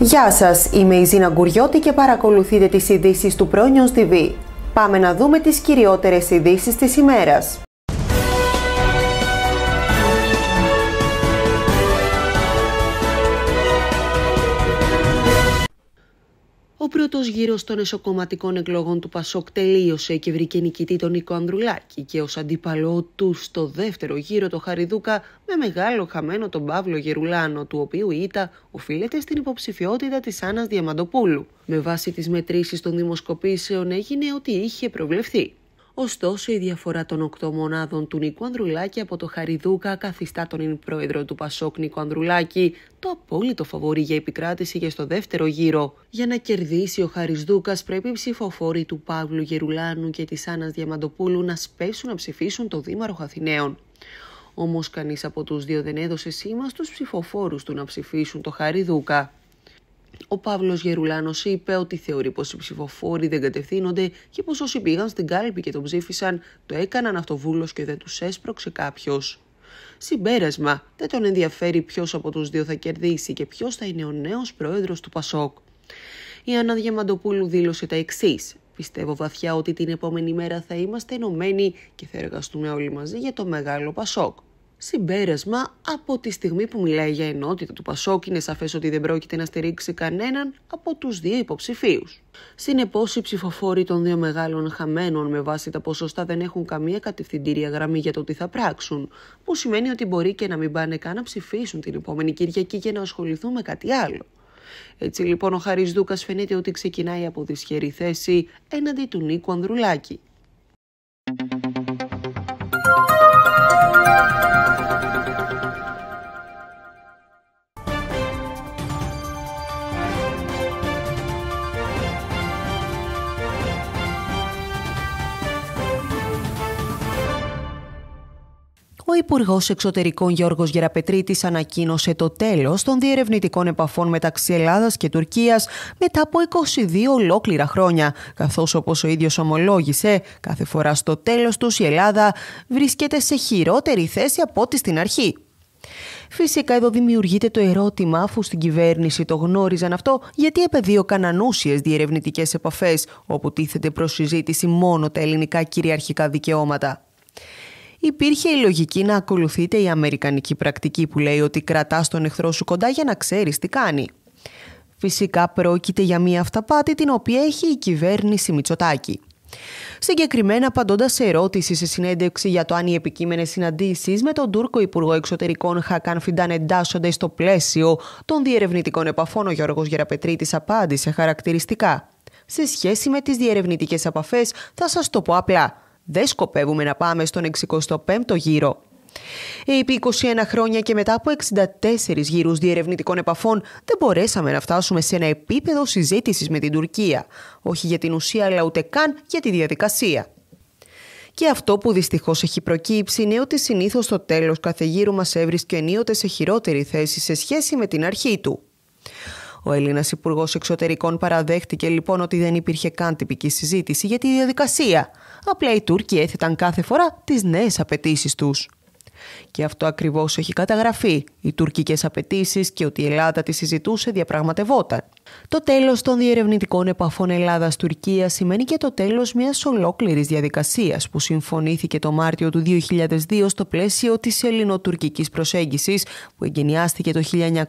Γεια σας, είμαι η Ζήνα Γκουριώτη και παρακολουθείτε τις ειδήσεις του Πρόνιον TV. Πάμε να δούμε τις κυριότερες ειδήσεις της ημέρας. πρώτο γύρο των εσωκομματικών εκλογών του Πασόκ τελείωσε και βρήκε νικητή τον Νίκο Ανδρουλάκη και ως αντίπαλό του στο δεύτερο γύρο το Χαριδούκα με μεγάλο χαμένο τον Παύλο Γερουλάνο, του οποίου η ήττα οφείλεται στην υποψηφιότητα της Άννας Διαμαντοπούλου. Με βάση τις μετρήσεις των δημοσκοπήσεων έγινε ότι είχε προβλεφθεί. Ωστόσο, η διαφορά των οκτώ μονάδων του Νίκου Ανδρουλάκη από το Χαριδούκα καθιστά τον πρόεδρο του Πασόκ Νικού Ανδρουλάκη το απόλυτο φοβόρη για επικράτηση για στο δεύτερο γύρο. Για να κερδίσει ο Χαριδούκα, πρέπει οι ψηφοφόροι του Παύλου Γερουλάνου και της Άννας Διαμαντοπούλου να σπέσουν να ψηφίσουν το Δήμαρχο Αθηναίων. Όμως, κανείς από τους δύο δεν έδωσε σήμα στους ψηφοφόρους του να ψηφίσουν το Χαριδούκα. Ο Παύλος Γερουλάνος είπε ότι θεωρεί πως οι ψηφοφόροι δεν κατευθύνονται και πως όσοι πήγαν στην κάλπη και τον ψήφισαν το έκαναν αυτοβούλος και δεν τους έσπρωξε κάποιος. Συμπέρασμα, δεν τον ενδιαφέρει ποιος από τους δύο θα κερδίσει και ποιος θα είναι ο νέος πρόεδρος του Πασόκ. Η Άννα Διαμαντοπούλου δήλωσε τα εξής. Πιστεύω βαθιά ότι την επόμενη μέρα θα είμαστε ενωμένοι και θα εργαστούμε όλοι μαζί για το μεγάλο Πασόκ. Συμπέρασμα, από τη στιγμή που μιλάει για ενότητα του Πασόκ, είναι σαφές ότι δεν πρόκειται να στηρίξει κανέναν από τους δύο υποψηφίους. Συνεπώς, οι ψηφοφόροι των δύο μεγάλων χαμένων με βάση τα ποσοστά δεν έχουν καμία κατευθυντήρια γραμμή για το τι θα πράξουν, που σημαίνει ότι μπορεί και να μην πάνε καν να ψηφίσουν την επόμενη Κυριακή και να ασχοληθούν με κάτι άλλο. Έτσι λοιπόν ο Χαρίς Δούκας φαίνεται ότι ξεκινάει από δυσχερή θέση έναντι του Νίκου Ανδρουλάκη. Ο Υπουργός Εξωτερικών Γιώργος Γεραπετρίτης ανακοίνωσε το τέλος των διερευνητικών επαφών μεταξύ Ελλάδας και Τουρκίας μετά από 22 ολόκληρα χρόνια. Καθώς, όπως ο ίδιος ομολόγησε, κάθε φορά στο τέλος τους η Ελλάδα βρίσκεται σε χειρότερη θέση από ό,τι στην αρχή. Φυσικά εδώ δημιουργείται το ερώτημα, αφού στην κυβέρνηση το γνώριζαν αυτό, γιατί επεδίωκαν ανούσιες διερευνητικές επαφές, όπου τίθεται προς συζήτηση μόνο τα ελληνικά κυριαρχικά δικαιώματα υπήρχε η λογική να ακολουθείται η αμερικανική πρακτική που λέει ότι κρατάς τον εχθρό σου κοντά για να ξέρεις τι κάνει. Φυσικά πρόκειται για μια αυταπάτη την οποία έχει η κυβέρνηση Μητσοτάκη. Συγκεκριμένα, απαντώντας σε ερώτηση σε συνέντευξη για το αν οι επικείμενες συναντήσεις με τον Τούρκο Υπουργό Εξωτερικών Χακάν Φιντάν εντάσσονται στο πλαίσιο των διερευνητικών επαφών, ο Γιώργος Γεραπετρίτης απάντησε χαρακτηριστικά. Σε σχέση με τις διερευνητικές επαφές, θα σας το πω απλά δεν σκοπεύουμε να πάμε στον 65ο γύρο. Επί 21 χρόνια και μετά από 64 γύρους διερευνητικών επαφών δεν μπορέσαμε να φτάσουμε σε ένα επίπεδο συζήτησης με την Τουρκία. Όχι για την ουσία αλλά ούτε καν για τη διαδικασία. Και αυτό που δυστυχώς έχει προκύψει είναι ότι συνήθως το τέλος κάθε γύρου μας έβρισκε ενίοτε σε χειρότερη θέση σε σχέση με την αρχή του. Ο Έλληνας Υπουργός Εξωτερικών παραδέχτηκε λοιπόν ότι δεν υπήρχε καν τυπική συζήτηση για τη διαδικασία. Απλά οι Τούρκοι έθεταν κάθε φορά τις νέες απαιτήσεις τους. Και αυτό ακριβώς έχει καταγραφεί, οι τουρκικές απαιτήσεις και ότι η Ελλάδα τη συζητούσε διαπραγματευόταν. Το τέλος των διερευνητικών επαφών Ελλάδα-Τουρκία σημαίνει και το τέλος μιας ολόκληρης διαδικασίας που συμφωνήθηκε το Μάρτιο του 2002 στο πλαίσιο της ελληνοτουρκικής προσέγγισης που εγκαινιάστηκε το 1999.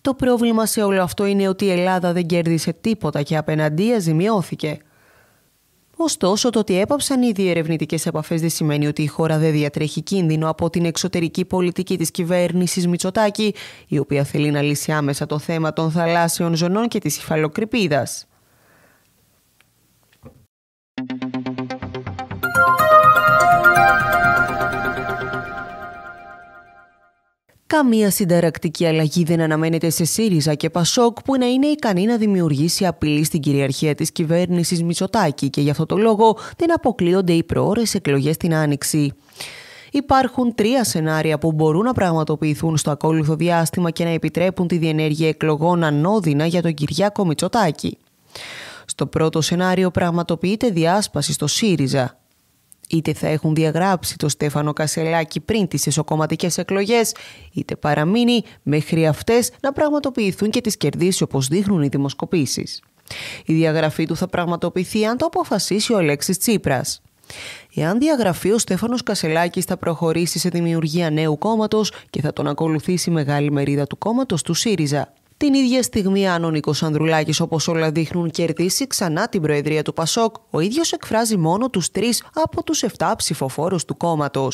Το πρόβλημα σε όλο αυτό είναι ότι η Ελλάδα δεν κέρδισε τίποτα και απέναντία ζημιώθηκε. Ωστόσο, το ότι έπαψαν οι διερευνητικέ επαφές δεν σημαίνει ότι η χώρα δεν διατρέχει κίνδυνο από την εξωτερική πολιτική της κυβέρνησης Μητσοτάκη, η οποία θέλει να λύσει άμεσα το θέμα των θαλάσσιων ζωνών και της υφαλοκρηπίδας. Καμία συνταρακτική αλλαγή δεν αναμένεται σε ΣΥΡΙΖΑ και ΠΑΣΟΚ που να είναι ικανή να δημιουργήσει απειλή στην κυριαρχία της κυβέρνησης Μητσοτάκη και γι' αυτό το λόγο δεν αποκλείονται οι προώρες εκλογές στην Άνοιξη. Υπάρχουν τρία σενάρια που μπορούν να πραγματοποιηθούν στο ακόλουθο διάστημα και να επιτρέπουν τη διενέργεια εκλογών ανώδυνα για τον Κυριάκο Μητσοτάκη. Στο πρώτο σενάριο πραγματοποιείται διάσπαση στο ΣΥΡΙΖΑ είτε θα έχουν διαγράψει το Στέφανο Κασελάκη πριν τις εσωκομματικές εκλογές, είτε παραμείνει μέχρι αυτές να πραγματοποιηθούν και τις κερδίσει όπως δείχνουν οι δημοσκοπήσεις. Η διαγραφή του θα πραγματοποιηθεί αν το αποφασίσει ο Αλέξης Τσίπρας. Εάν διαγραφεί, ο Στέφανος Κασελάκης θα προχωρήσει σε δημιουργία νέου κόμματος και θα τον ακολουθήσει μεγάλη μερίδα του κόμματος του ΣΥΡΙΖΑ. Την ίδια στιγμή, αν ο Νίκος Ανδρουλάκης, όπως όλα δείχνουν, κερδίσει ξανά την Προεδρία του Πασόκ, ο ίδιος εκφράζει μόνο τους τρεις από τους 7 ψηφοφόρους του κόμματος.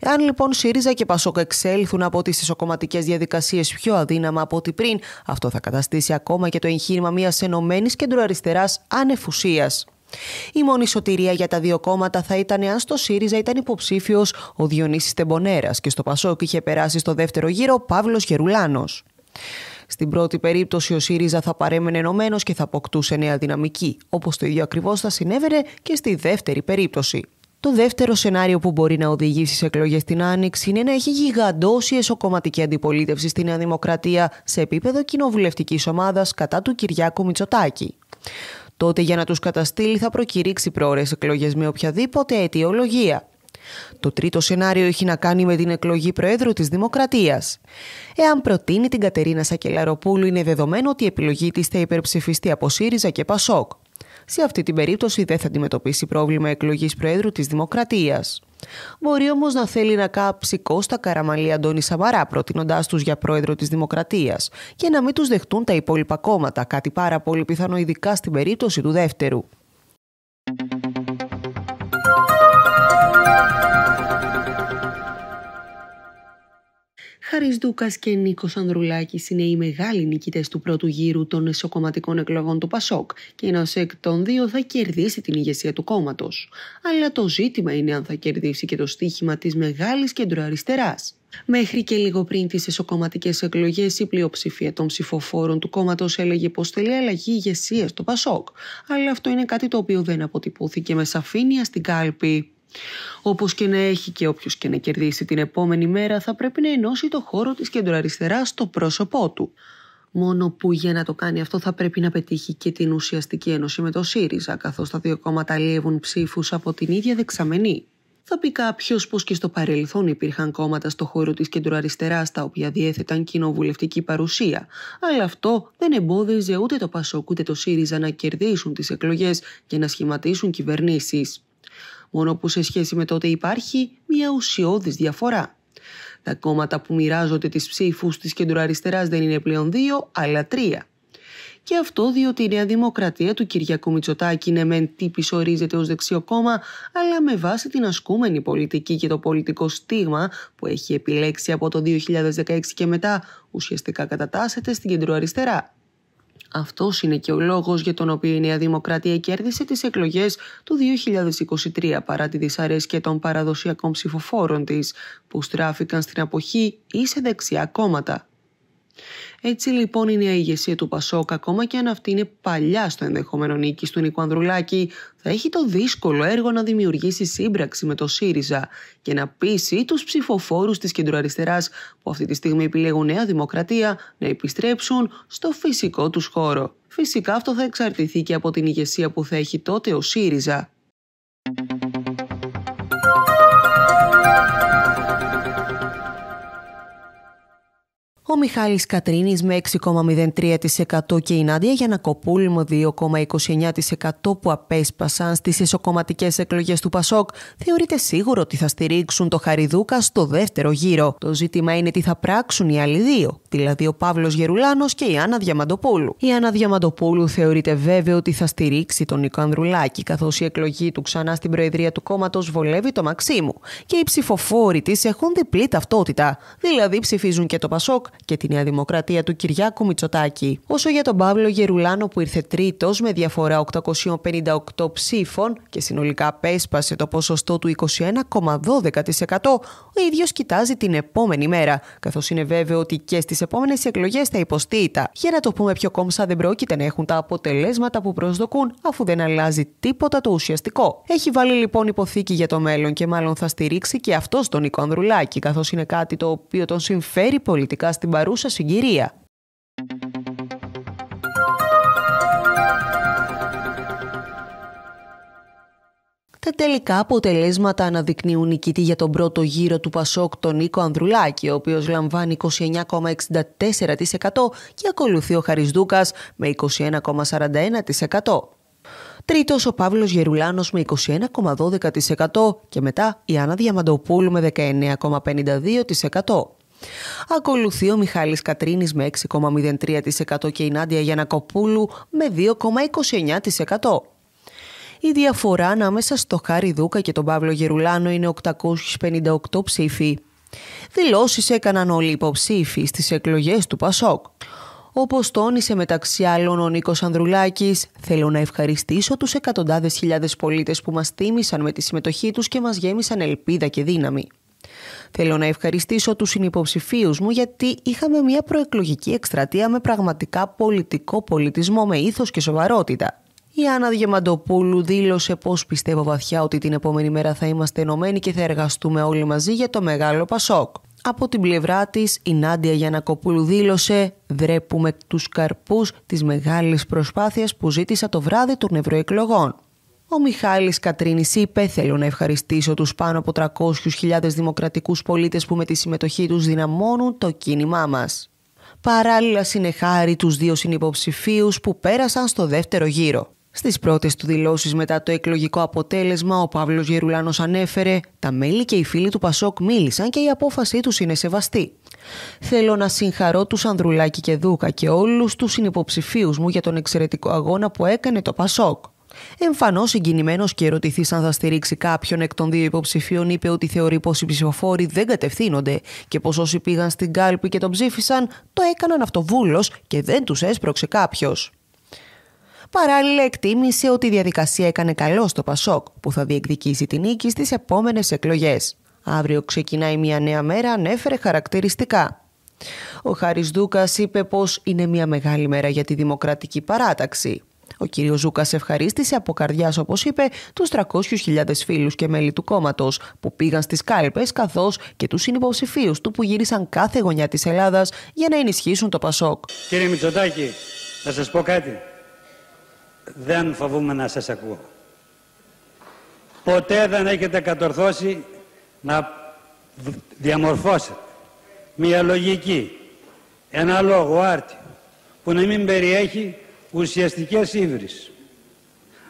Εάν λοιπόν ΣΥΡΙΖΑ και ΠΑΣΟΚ εξέλθουν από τις ισοκομματικές διαδικασίες πιο αδύναμα από ό,τι πριν, αυτό θα καταστήσει ακόμα και το εγχείρημα μιας ενωμένης κεντροαριστεράς ανεφουσίας. Η μόνη σωτηρία για τα δύο κόμματα θα ήταν εάν στο ΣΥΡΙΖΑ ήταν υποψήφιος ο Διονύσης Τεμπονέρας και στο ΠΑΣΟΚ είχε περάσει στο δεύτερο γύρο Παύλος Γερουλάνος. Στην πρώτη περίπτωση, ο ΣΥΡΙΖΑ θα παρέμενε ενωμένος και θα αποκτούσε νέα δυναμική, όπως το ίδιο ακριβώς θα συνέβαινε και στη δεύτερη περίπτωση. Το δεύτερο σενάριο που μπορεί να οδηγήσει σε εκλογές την Άνοιξη είναι να έχει γιγαντώσει εσωκομματική αντιπολίτευση στη Νέα Δημοκρατία σε επίπεδο κοινοβουλευτικής ομάδας κατά του Κυριάκου Μητσοτάκη. Τότε για να τους καταστήλει θα προκηρύξει πρόορες εκλογές με οποιαδήποτε αιτιολογία. Το τρίτο σενάριο έχει να κάνει με την εκλογή Προέδρου της Δημοκρατίας. Εάν προτείνει την Κατερίνα Σακελαροπούλου, είναι δεδομένο ότι η επιλογή της θα υπερψηφιστεί από ΣΥΡΙΖΑ και ΠΑΣΟΚ. Σε αυτή την περίπτωση δεν θα αντιμετωπίσει πρόβλημα εκλογής Προέδρου της Δημοκρατίας. Μπορεί όμως να θέλει να κάψει Κώστα Καραμαλή Αντώνη Σαμαρά προτείνοντάς τους για πρόεδρο της Δημοκρατίας και να μην τους δεχτούν τα υπόλοιπα κόμματα, κάτι πάρα πολύ πιθανό ειδικά στην περίπτωση του δεύτερου. Χαρίς Δούκας και Νίκος Ανδρουλάκης είναι οι μεγάλοι νικητές του πρώτου γύρου των εσωκομματικών εκλογών του Πασόκ και ένας εκ των δύο θα κερδίσει την ηγεσία του κόμματος. Αλλά το ζήτημα είναι αν θα κερδίσει και το στίχημα της μεγάλης κεντροαριστεράς. Μέχρι και λίγο πριν τις εσωκομματικές εκλογές, η πλειοψηφία των ψηφοφόρων του κόμματος έλεγε πως θέλει αλλαγή ηγεσίας στο Πασόκ. Αλλά αυτό είναι κάτι το οποίο δεν αποτυπώθηκε με σαφήνεια στην κάλπη. Όπως και να έχει και όποιος και να κερδίσει την επόμενη μέρα θα πρέπει να ενώσει το χώρο της κεντροαριστεράς στο πρόσωπό του. Μόνο που για να το κάνει αυτό θα πρέπει να πετύχει και την ουσιαστική ένωση με το ΣΥΡΙΖΑ, καθώς τα δύο κόμματα λεύουν ψήφους από την ίδια δεξαμενή. Θα πει κάποιος πως και στο παρελθόν υπήρχαν κόμματα στο χώρο της κεντροαριστεράς τα οποία διέθεταν κοινοβουλευτική παρουσία. Αλλά αυτό δεν εμπόδιζε ούτε το Πασόκ ούτε το ΣΥΡΙΖΑ να κερδίσουν τις εκλογές και να σχηματίσουν κυβερνήσεις μόνο που σε σχέση με τότε υπάρχει μια ουσιώδης διαφορά. Τα κόμματα που μοιράζονται τις ψήφους της κεντροαριστεράς δεν είναι πλέον δύο, αλλά τρία. Και αυτό διότι η Νέα Δημοκρατία του Κυριακού Μητσοτάκη είναι μεν τύπη ορίζεται ως δεξιό κόμμα, αλλά με βάση την ασκούμενη πολιτική και το πολιτικό στίγμα που έχει επιλέξει από το 2016 και μετά, ουσιαστικά κατατάσσεται στην κεντροαριστερά. Αυτός είναι και ο λόγος για τον οποίο η Νέα Δημοκρατία κέρδισε τις εκλογές του 2023 παρά τη δυσαρέσκεια των παραδοσιακών ψηφοφόρων της, που στράφηκαν στην αποχή ή σε δεξιά κόμματα. Έτσι λοιπόν η νέα ηγεσία του Πασόκ, ακόμα και αν αυτή είναι παλιά στο ενδεχόμενο νίκη του Νίκου θα έχει το δύσκολο έργο να δημιουργήσει σύμπραξη με το ΣΥΡΙΖΑ και να πείσει τους ψηφοφόρους της κεντροαριστεράς που αυτή τη στιγμή επιλέγουν Νέα Δημοκρατία να επιστρέψουν στο φυσικό τους χώρο. Φυσικά αυτό θα εξαρτηθεί και από την ηγεσία που θα έχει τότε ο ΣΥΡΙΖΑ. ο Μιχάλης Κατρίνης με 6,03% και η Νάντια Γιανακοπούλη με 2,29% που απέσπασαν στις ισοκομματικές εκλογές του Πασόκ θεωρείται σίγουρο ότι θα στηρίξουν το Χαριδούκα στο δεύτερο γύρο. Το ζήτημα είναι τι θα πράξουν οι άλλοι δύο, δηλαδή ο Παύλος Γερουλάνος και η Άννα Διαμαντοπούλου. Η Άννα Διαμαντοπούλου θεωρείται βέβαιο ότι θα στηρίξει τον Νίκο Ανδρουλάκη καθώς η εκλογή του ξανά στην Προεδρία του κόμματος βολεύει το Μαξίμου και οι ψηφοφόροι της έχουν διπλή ταυτότητα, δηλαδή ψηφίζουν και το Πασόκ και τη Νέα Δημοκρατία του Κυριάκου Μητσοτάκη. Όσο για τον Παύλο Γερουλάνο που ήρθε τρίτος με διαφορά 858 ψήφων και συνολικά πέσπασε το ποσοστό του 21,12%, ο ίδιος κοιτάζει την επόμενη μέρα, καθώς είναι βέβαιο ότι και στις επόμενες εκλογές θα υποστεί τα. Για να το πούμε πιο κόμψα, δεν πρόκειται να έχουν τα αποτελέσματα που προσδοκούν, αφού δεν αλλάζει τίποτα το ουσιαστικό. Έχει βάλει λοιπόν υποθήκη για το μέλλον και μάλλον θα στηρίξει και αυτός τον Νίκο Ανδρουλάκη, καθώς είναι κάτι το οποίο τον συμφέρει πολιτικά στην παρούσα συγκυρία. Τα τελικά αποτελέσματα αναδεικνύουν νικητή για τον πρώτο γύρο του Πασόκ τον Νίκο Ανδρουλάκη, ο οποίος λαμβάνει 29,64% και ακολουθεί ο Χαρισδούκας με 21,41%. Τρίτος ο Παύλος Γερουλάνος με 21,12% και μετά η Άννα Διαμαντοπούλου με 19,52%. Ακολουθεί ο Μιχάλης Κατρίνης με 6,03% και η Νάντια Γιανακοπούλου με 2,29%. Η διαφορά ανάμεσα στο Χάρη Δούκα και τον Παύλο Γερουλάνο είναι 858 ψήφοι. Δηλώσεις έκαναν όλοι οι υποψήφοι στις εκλογές του Πασόκ. Όπως τόνισε μεταξύ άλλων ο Νίκος Ανδρουλάκης, θέλω να ευχαριστήσω τους εκατοντάδες χιλιάδες πολίτες που μας τίμησαν με τη συμμετοχή τους και μας γέμισαν ελπίδα και δύναμη. Θέλω να ευχαριστήσω τους συνυποψηφίους μου γιατί είχαμε μια προεκλογική εκστρατεία με πραγματικά πολιτικό πολιτισμό με ήθος και σοβαρότητα. Η Άννα Διαμαντοπούλου δήλωσε πως πιστεύω βαθιά ότι την επόμενη μέρα θα είμαστε ενωμένοι και θα εργαστούμε όλοι μαζί για το μεγάλο Πασόκ. Από την πλευρά της η Νάντια Γιανακοπούλου δήλωσε «Δρέπουμε τους καρπούς της μεγάλης προσπάθειας που ζήτησα το βράδυ των ευρωεκλογών». Ο Μιχάλης Κατρίνης είπε «Θέλω να ευχαριστήσω τους πάνω από 300.000 δημοκρατικούς πολίτες που με τη συμμετοχή τους δυναμώνουν το κίνημά μας». Παράλληλα συνεχάρη τους δύο συνυποψηφίους που πέρασαν στο δεύτερο γύρο. Στις πρώτες του δηλώσεις μετά το εκλογικό αποτέλεσμα, ο Παύλος Γερουλάνος ανέφερε: Τα μέλη και οι φίλοι του Πασόκ μίλησαν και η απόφασή τους είναι σεβαστή. Θέλω να συγχαρώ τους Ανδρουλάκη και Δούκα και όλους τους συνυποψηφίους μου για τον εξαιρετικό αγώνα που έκανε το Πασόκ. Εμφανώς συγκινημένος και ερωτηθείς αν θα στηρίξει κάποιον εκ των δύο υποψηφίων, είπε ότι θεωρεί πως οι ψηφοφόροι δεν κατευθύνονται και πως όσοι πήγαν στην κάλπη και τον ψήφισαν το έκαναν αυτοβούλος και δεν τους έσπρωξε κάποιος. Παράλληλα, εκτίμησε ότι η διαδικασία έκανε καλό στο Πασόκ, που θα διεκδικήσει την νίκη στις επόμενες εκλογές. Αύριο ξεκινάει μια νέα μέρα, ανέφερε χαρακτηριστικά. Ο Χαρισδούκας είπε πως είναι μια μεγάλη μέρα για τη δημοκρατική παράταξη. Ο κύριος Ζούκας ευχαρίστησε από καρδιάς, όπως είπε, τους 300.000 φίλους και μέλη του κόμματος που πήγαν στις κάλπες, καθώς και τους συνυποψηφίου του που γύρισαν κάθε γωνιά της Ελλάδας για να ενισχύσουν το Πασόκ. Κύριε Μητσοτάκη, να σας πω κάτι. Δεν φοβούμαι να σας ακούω. Ποτέ δεν έχετε κατορθώσει να διαμορφώσετε μια λογική, ένα λόγο άρτη που να μην περιέχει ουσιαστικές ύβρις.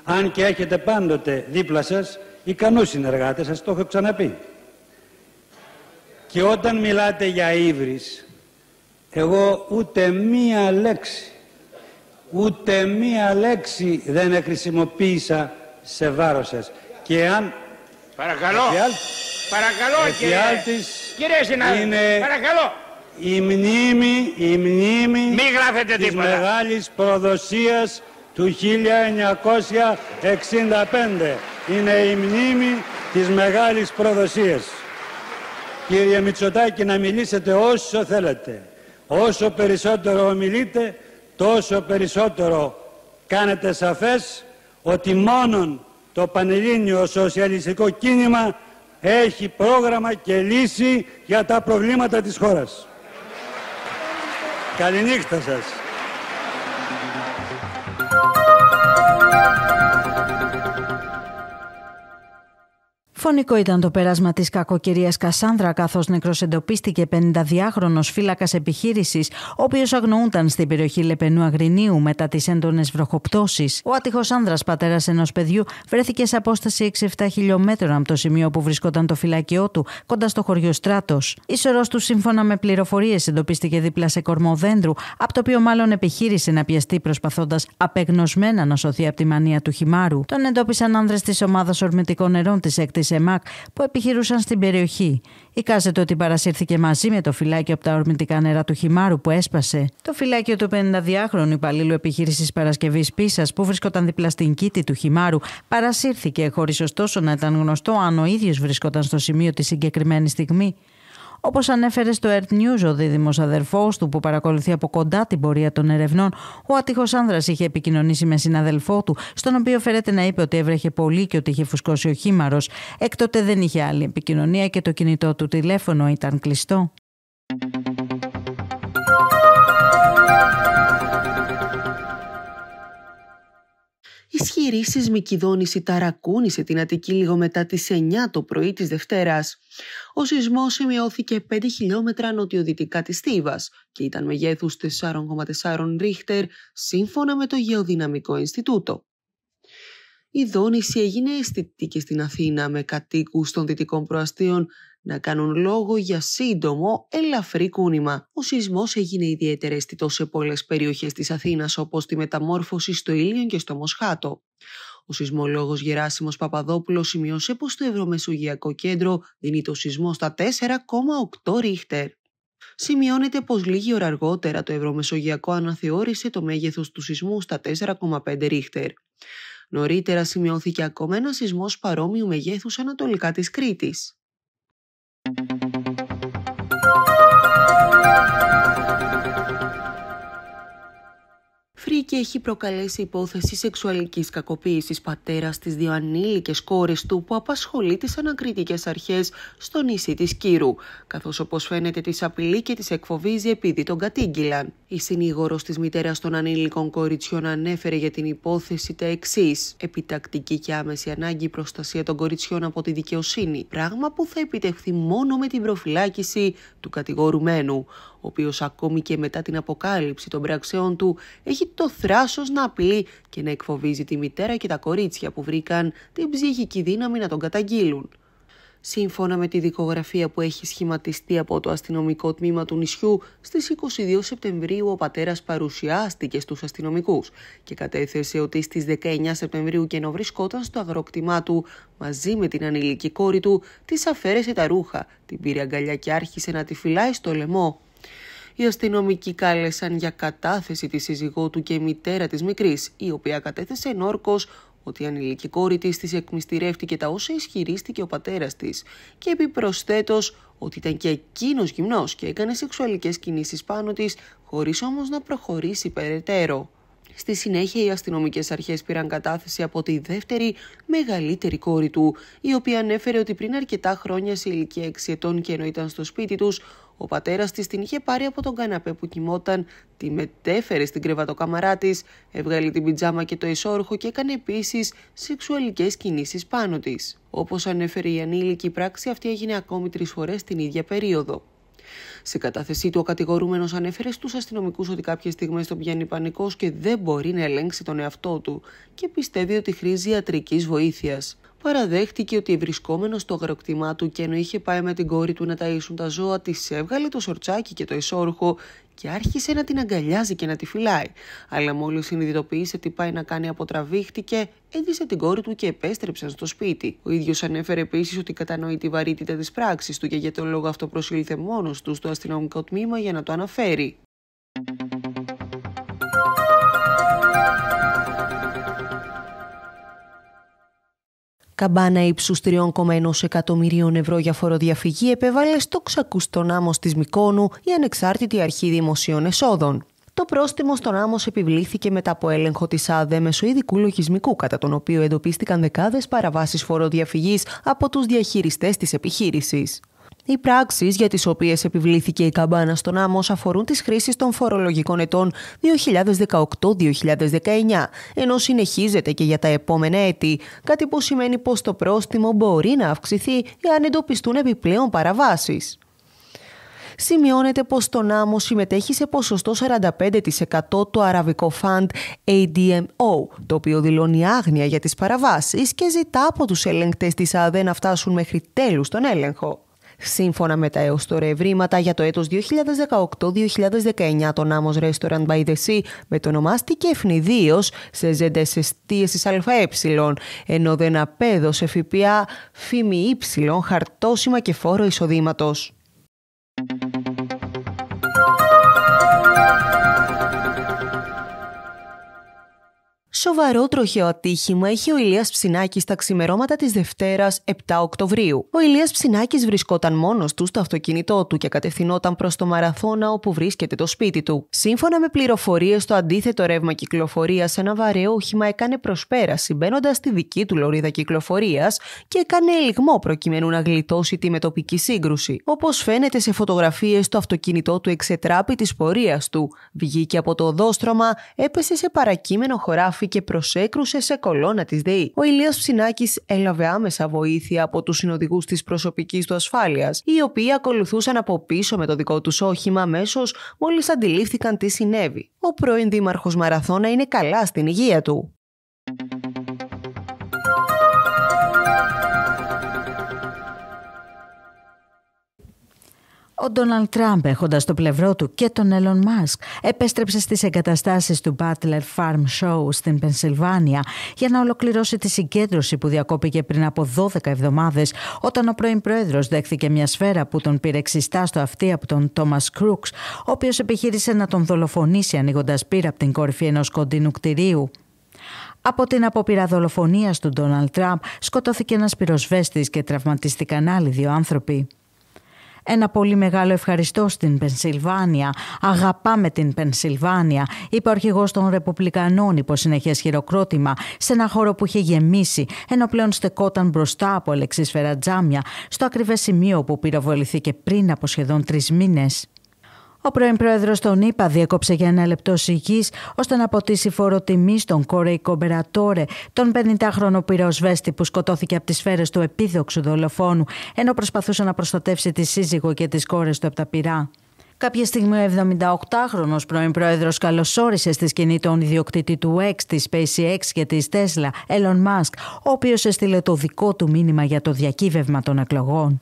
Αν και έχετε πάντοτε δίπλα σας ικανούς συνεργάτες, σας το έχω ξαναπεί. Και όταν μιλάτε για ύβρις, εγώ ούτε μία λέξη, ούτε μία λέξη δεν χρησιμοποίησα σε βάρος σας. Και αν... Παρακαλώ, παρακαλώ κύριε, κύριε παρακαλώ η μνήμη, η μνήμη Μη γράφετε της μεγάλης προδοσίας του 1965. Είναι η μνήμη της μεγάλης προδοσίας. Κύριε Μητσοτάκη, να μιλήσετε όσο θέλετε. Όσο περισσότερο μιλείτε, τόσο περισσότερο κάνετε σαφές ότι μόνον το Πανελλήνιο Σοσιαλιστικό Κίνημα έχει πρόγραμμα και λύση για τα προβλήματα της χώρας. Καληνύχτα σας. Φωνικό ήταν το πέρασμα της κακοκαιρίας Κασάνδρα, καθώς νεκροσεντοπίστηκε 52χρονο φύλακας επιχείρησης, ο οποίος αγνοούνταν στην περιοχή Λεπενού Αγρινίου μετά τις έντονες βροχοπτώσεις. Ο άτυχος άνδρας, πατέρας ενός παιδιού, βρέθηκε σε απόσταση 6-7 χιλιόμετρων από το σημείο που βρισκόταν το φυλάκιό του, κοντά στο χωριό Στράτος. Η του, σύμφωνα με πληροφορίες, εντοπίστηκε δίπλα σε κορμό δέντρου, από το οποίο μάλλον επιχείρησε να πιαστεί προσπαθώντας απεγνωσμένα να σωθεί από τη μανία του χυμάρου. Τον εντόπισαν άνδρες της ομάδας ορμητικών νερών της 6 που επιχειρούσαν στην περιοχή. Εικάζεται ότι παρασύρθηκε μαζί με το φυλάκιο από τα ορμητικά νερά του Χιμάρου που έσπασε. Το φυλάκιο του 52χρονου υπαλλήλου επιχείρησης Παρασκευής Πίσας που βρισκόταν δίπλα στην κήτη του Χιμάρου παρασύρθηκε χωρίς ωστόσο να ήταν γνωστό αν ο ίδιος βρισκόταν στο σημείο τη συγκεκριμένη στιγμή. Όπως ανέφερε στο Earth News ο δίδυμος αδερφός του που παρακολουθεί από κοντά την πορεία των ερευνών, ο άτυχο άνδρας είχε επικοινωνήσει με συναδελφό του, στον οποίο φέρεται να είπε ότι έβρεχε πολύ και ότι είχε φουσκώσει ο χήμαρο. Έκτοτε δεν είχε άλλη επικοινωνία και το κινητό του τηλέφωνο ήταν κλειστό. Η ισχυρή δόνηση ταρακούνησε την Αττική λίγο μετά τις 9 το πρωί της Δευτέρας. Ο σεισμός σημειώθηκε 5 χιλιόμετρα νοτιοδυτικά της Θήβας και ήταν μεγέθους 4,4 ρίχτερ σύμφωνα με το Γεωδυναμικό Ινστιτούτο η δόνηση έγινε αισθητή και στην Αθήνα με κατοίκους των δυτικών προαστίων να κάνουν λόγο για σύντομο, ελαφρύ κούνημα. Ο σεισμός έγινε ιδιαίτερα αισθητός σε πολλές περιοχές της Αθήνας όπως τη μεταμόρφωση στο Ήλιον και στο Μοσχάτο. Ο σεισμολόγος Γεράσιμος Παπαδόπουλος σημειώσε πως το Ευρωμεσογειακό Κέντρο δίνει το σεισμό στα 4,8 ρίχτερ. Σημειώνεται πως λίγη ώρα αργότερα το Ευρωμεσογειακό αναθεώρησε το μέγεθος του σεισμού στα 4,5 ρίχτερ. Νωρίτερα σημειώθηκε ακόμα ένα σεισμός παρόμοιου μεγέθους ανατολικά της Κρήτης. Φρίκη έχει προκαλέσει υπόθεση σεξουαλικής κακοποίησης πατέρας στι δύο ανήλικέ κόρες του που απασχολεί τι ανακριτικέ αρχές στο νησί της Κύρου, καθώς όπως φαίνεται τις απειλεί και τις εκφοβίζει επειδή τον κατήγγυλαν. Η συνήγορος της μητέρας των ανήλικων κοριτσιών ανέφερε για την υπόθεση τα εξής. Επιτακτική και άμεση ανάγκη προστασία των κοριτσιών από τη δικαιοσύνη, πράγμα που θα επιτευχθεί μόνο με την προφυλάκηση του κατηγορουμένου ο οποίος ακόμη και μετά την αποκάλυψη των πραξεών του έχει το θράσος να απειλεί και να εκφοβίζει τη μητέρα και τα κορίτσια που βρήκαν την ψυχική δύναμη να τον καταγγείλουν. Σύμφωνα με τη δικογραφία που έχει σχηματιστεί από το αστυνομικό τμήμα του νησιού, στις 22 Σεπτεμβρίου ο πατέρας παρουσιάστηκε στους αστυνομικούς και κατέθεσε ότι στις 19 Σεπτεμβρίου και ενώ βρισκόταν στο αγροκτημά του, μαζί με την ανηλική κόρη του, της αφαίρεσε τα ρούχα, την πήρε αγκαλιά και άρχισε να τη φυλάει στο λαιμό. Οι αστυνομικοί κάλεσαν για κατάθεση τη σύζυγό του και μητέρα της μικρής, η οποία κατέθεσε ενόρκο ότι η ανηλική κόρη της της εκμυστηρεύτηκε τα όσα ισχυρίστηκε ο πατέρας της και επιπροσθέτως ότι ήταν και εκείνος γυμνός και έκανε σεξουαλικές κινήσεις πάνω της, χωρίς όμως να προχωρήσει περαιτέρω. Στη συνέχεια, οι αστυνομικές αρχές πήραν κατάθεση από τη δεύτερη μεγαλύτερη κόρη του, η οποία ανέφερε ότι πριν αρκετά χρόνια σε ηλικία 6 ετών και ενώ ήταν στο σπίτι τους, ο πατέρας της την είχε πάρει από τον καναπέ που κοιμόταν, τη μετέφερε στην κρεβατοκάμαρά της, έβγαλε την πιτζάμα και το εισόρχο και έκανε επίσης σεξουαλικές κινήσεις πάνω της. Όπως ανέφερε η ανήλικη, πράξη αυτή έγινε ακόμη τρεις φορές την ίδια περίοδο. Σε κατάθεσή του, ο κατηγορούμενος ανέφερε στους αστυνομικούς ότι κάποιες στιγμές τον πιάνει πανικός και δεν μπορεί να ελέγξει τον εαυτό του και πιστεύει ότι χρήζει ιατρικής βοήθειας παραδέχτηκε ότι βρισκόμενος στο αγροκτήμα του και ενώ είχε πάει με την κόρη του να ταΐσουν τα ζώα, της έβγαλε το σορτσάκι και το εσόρουχο και άρχισε να την αγκαλιάζει και να τη φυλάει. Αλλά μόλις συνειδητοποίησε τι πάει να κάνει, αποτραβήχτηκε, έδισε την κόρη του και επέστρεψαν στο σπίτι. Ο ίδιος ανέφερε επίσης ότι κατανοεί τη βαρύτητα της πράξης του και για τον λόγο αυτό προσήλθε μόνος του στο αστυνομικό τμήμα για να το αναφέρει. Καμπάνα ύψους 3,1 εκατομμυρίων ευρώ για φοροδιαφυγή επέβαλε στο ξακού στον άμμο της Μικόνου η ανεξάρτητη αρχή δημοσίων εσόδων. Το πρόστιμο στον άμμο επιβλήθηκε μετά από έλεγχο της ΑΔΕ μέσω ειδικού λογισμικού, κατά τον οποίο εντοπίστηκαν δεκάδες παραβάσεις φοροδιαφυγής από τους διαχειριστές της επιχείρησης. Οι πράξεις για τις οποίες επιβλήθηκε η καμπάνα στον Άμο αφορούν τις χρήσεις των φορολογικών ετών 2018-2019, ενώ συνεχίζεται και για τα επόμενα έτη. Κάτι που σημαίνει πως το πρόστιμο μπορεί να αυξηθεί εάν εντοπιστούν επιπλέον παραβάσεις σημειώνεται πως στον Άμο συμμετέχει σε ποσοστό 45% το αραβικό φαντ ADMO, το οποίο δηλώνει άγνοια για τις παραβάσεις και ζητά από τους ελεγκτές της ΑΔΕ να φτάσουν μέχρι τέλους τον έλεγχο. Σύμφωνα με τα έως τώρα ευρήματα για το έτος 2018-2019, τον Νάμος Restaurant by the Sea μετονομάστηκε ευνηδίως σε ζέντες της ΑΕ, ενώ δεν απέδωσε ΦΠΑ, φήμη χαρτόσημα και φόρο εισοδήματος. Σοβαρό τροχαίο ατύχημα είχε ο Ηλίας Ψινάκης στα ξημερώματα της Δευτέρας 7 Οκτωβρίου. Ο Ηλίας Ψινάκης βρισκόταν μόνος του στο αυτοκίνητό του και κατευθυνόταν προς το μαραθώνα όπου βρίσκεται το σπίτι του. Σύμφωνα με πληροφορίες, το αντίθετο ρεύμα κυκλοφορίας ένα βαρέο όχημα έκανε προσπέραση μπαίνοντας στη δική του λωρίδα κυκλοφορίας και έκανε ελιγμό προκειμένου να γλιτώσει τη μετοπική σύγκρουση. Όπως φαίνεται σε φωτογραφίες, το αυτοκίνητό του εξετράπη της πορείας του, βγήκε από το οδόστρωμα, έπεσε σε παρακείμενο χωράφι και προσέκρουσε σε κολόνα της ΔΕΗ. Ο Ηλίας Ψινάκης έλαβε άμεσα βοήθεια από τους συνοδηγούς της προσωπικής του ασφάλειας, οι οποίοι ακολουθούσαν από πίσω με το δικό τους όχημα αμέσως μόλις αντιλήφθηκαν τι συνέβη. Ο πρώην Δήμαρχος Μαραθώνα είναι καλά στην υγεία του. Ο Ντόναλτ Τραμπ, έχοντας το πλευρό του και τον Έλλον Μάσκ, επέστρεψε στις εγκαταστάσεις του Butler Farm Show στην Πενσιλβάνια για να ολοκληρώσει τη συγκέντρωση που διακόπηκε πριν από 12 εβδομάδες όταν ο πρώην πρόεδρος δέχθηκε μια σφαίρα που τον πήρε ξιστά στο αυτί από τον Τόμα Κρούξ, ο οποίος επιχείρησε να τον δολοφονήσει ανοίγοντας πύρα από την κορυφή ενός κοντινού κτηρίου. Από την απόπειρα δολοφονίας του Ντόναλτ Τραμπ σκοτώθηκε ένας πυροσβέστης και τραυματίστηκαν άλλοι δύο άνθρωποι. Ένα πολύ μεγάλο ευχαριστώ στην Πενσιλβάνια. Αγαπάμε την Πενσιλβάνια, είπε ο αρχηγός των Ρεπουμπλικανών υπό συνεχές χειροκρότημα, σε ένα χώρο που είχε γεμίσει, ενώ πλέον στεκόταν μπροστά από αλεξίσφαιρα τζάμια, στο ακριβές σημείο που πυροβοληθήκε πριν από σχεδόν τρεις μήνες. Ο πρώην πρόεδρος των ΗΠΑ διέκοψε για ένα λεπτό σιγής ώστε να αποτίσει φόρο τιμή στον Κόρεϊ Κομπερατόρε, τον 50χρονο πυροσβέστη που σκοτώθηκε από τις σφαίρες του επίδοξου δολοφόνου, ενώ προσπαθούσε να προστατεύσει τη σύζυγο και τις κόρες του από τα πυρά. Κάποια στιγμή ο 78χρονος πρώην πρόεδρος καλωσόρισε στη σκηνή τον ιδιοκτήτη του X, της SpaceX και της Tesla, Elon Musk, ο οποίος έστειλε το δικό του μήνυμα για το διακύβευμα των εκλογών.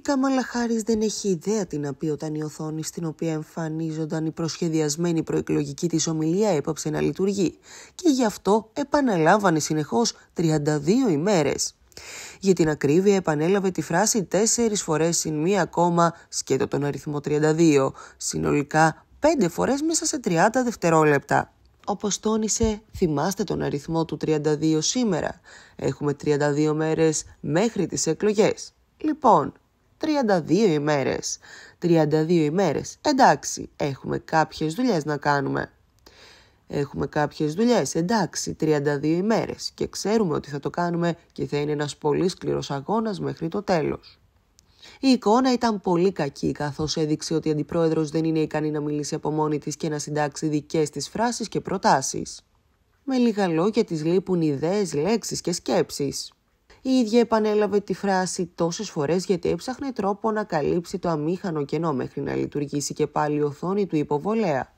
Η Καμάλα δεν έχει ιδέα τι να πει όταν η οθόνη στην οποία εμφανίζονταν η προσχεδιασμένη προεκλογική της ομιλία έπαψε να λειτουργεί και γι' αυτό επαναλάμβανε συνεχώς 32 ημέρες. Για την ακρίβεια επανέλαβε τη φράση τέσσερις φορές συν μία ακόμα σκέτο τον αριθμό 32, συνολικά πέντε φορές μέσα σε 30 δευτερόλεπτα. Όπως τόνισε, θυμάστε τον αριθμό του 32 σήμερα. Έχουμε 32 μέρες μέχρι τις εκλογές. Λοιπόν, 32 ημέρες. 32 ημέρες. Εντάξει, έχουμε κάποιες δουλειές να κάνουμε. Έχουμε κάποιες δουλειές, εντάξει, 32 ημέρες και ξέρουμε ότι θα το κάνουμε και θα είναι ένας πολύ σκληρός αγώνας μέχρι το τέλος. Η εικόνα ήταν πολύ κακή, καθώς έδειξε ότι η αντιπρόεδρος δεν είναι ικανή να μιλήσει από μόνη της και να συντάξει δικές της φράσεις και προτάσεις. Με λίγα λόγια της λείπουν ιδέες, λέξεις και σκέψεις. Η ίδια επανέλαβε τη φράση τόσες φορές γιατί έψαχνε τρόπο να καλύψει το αμήχανο κενό μέχρι να λειτουργήσει και πάλι η οθόνη του υποβολέα.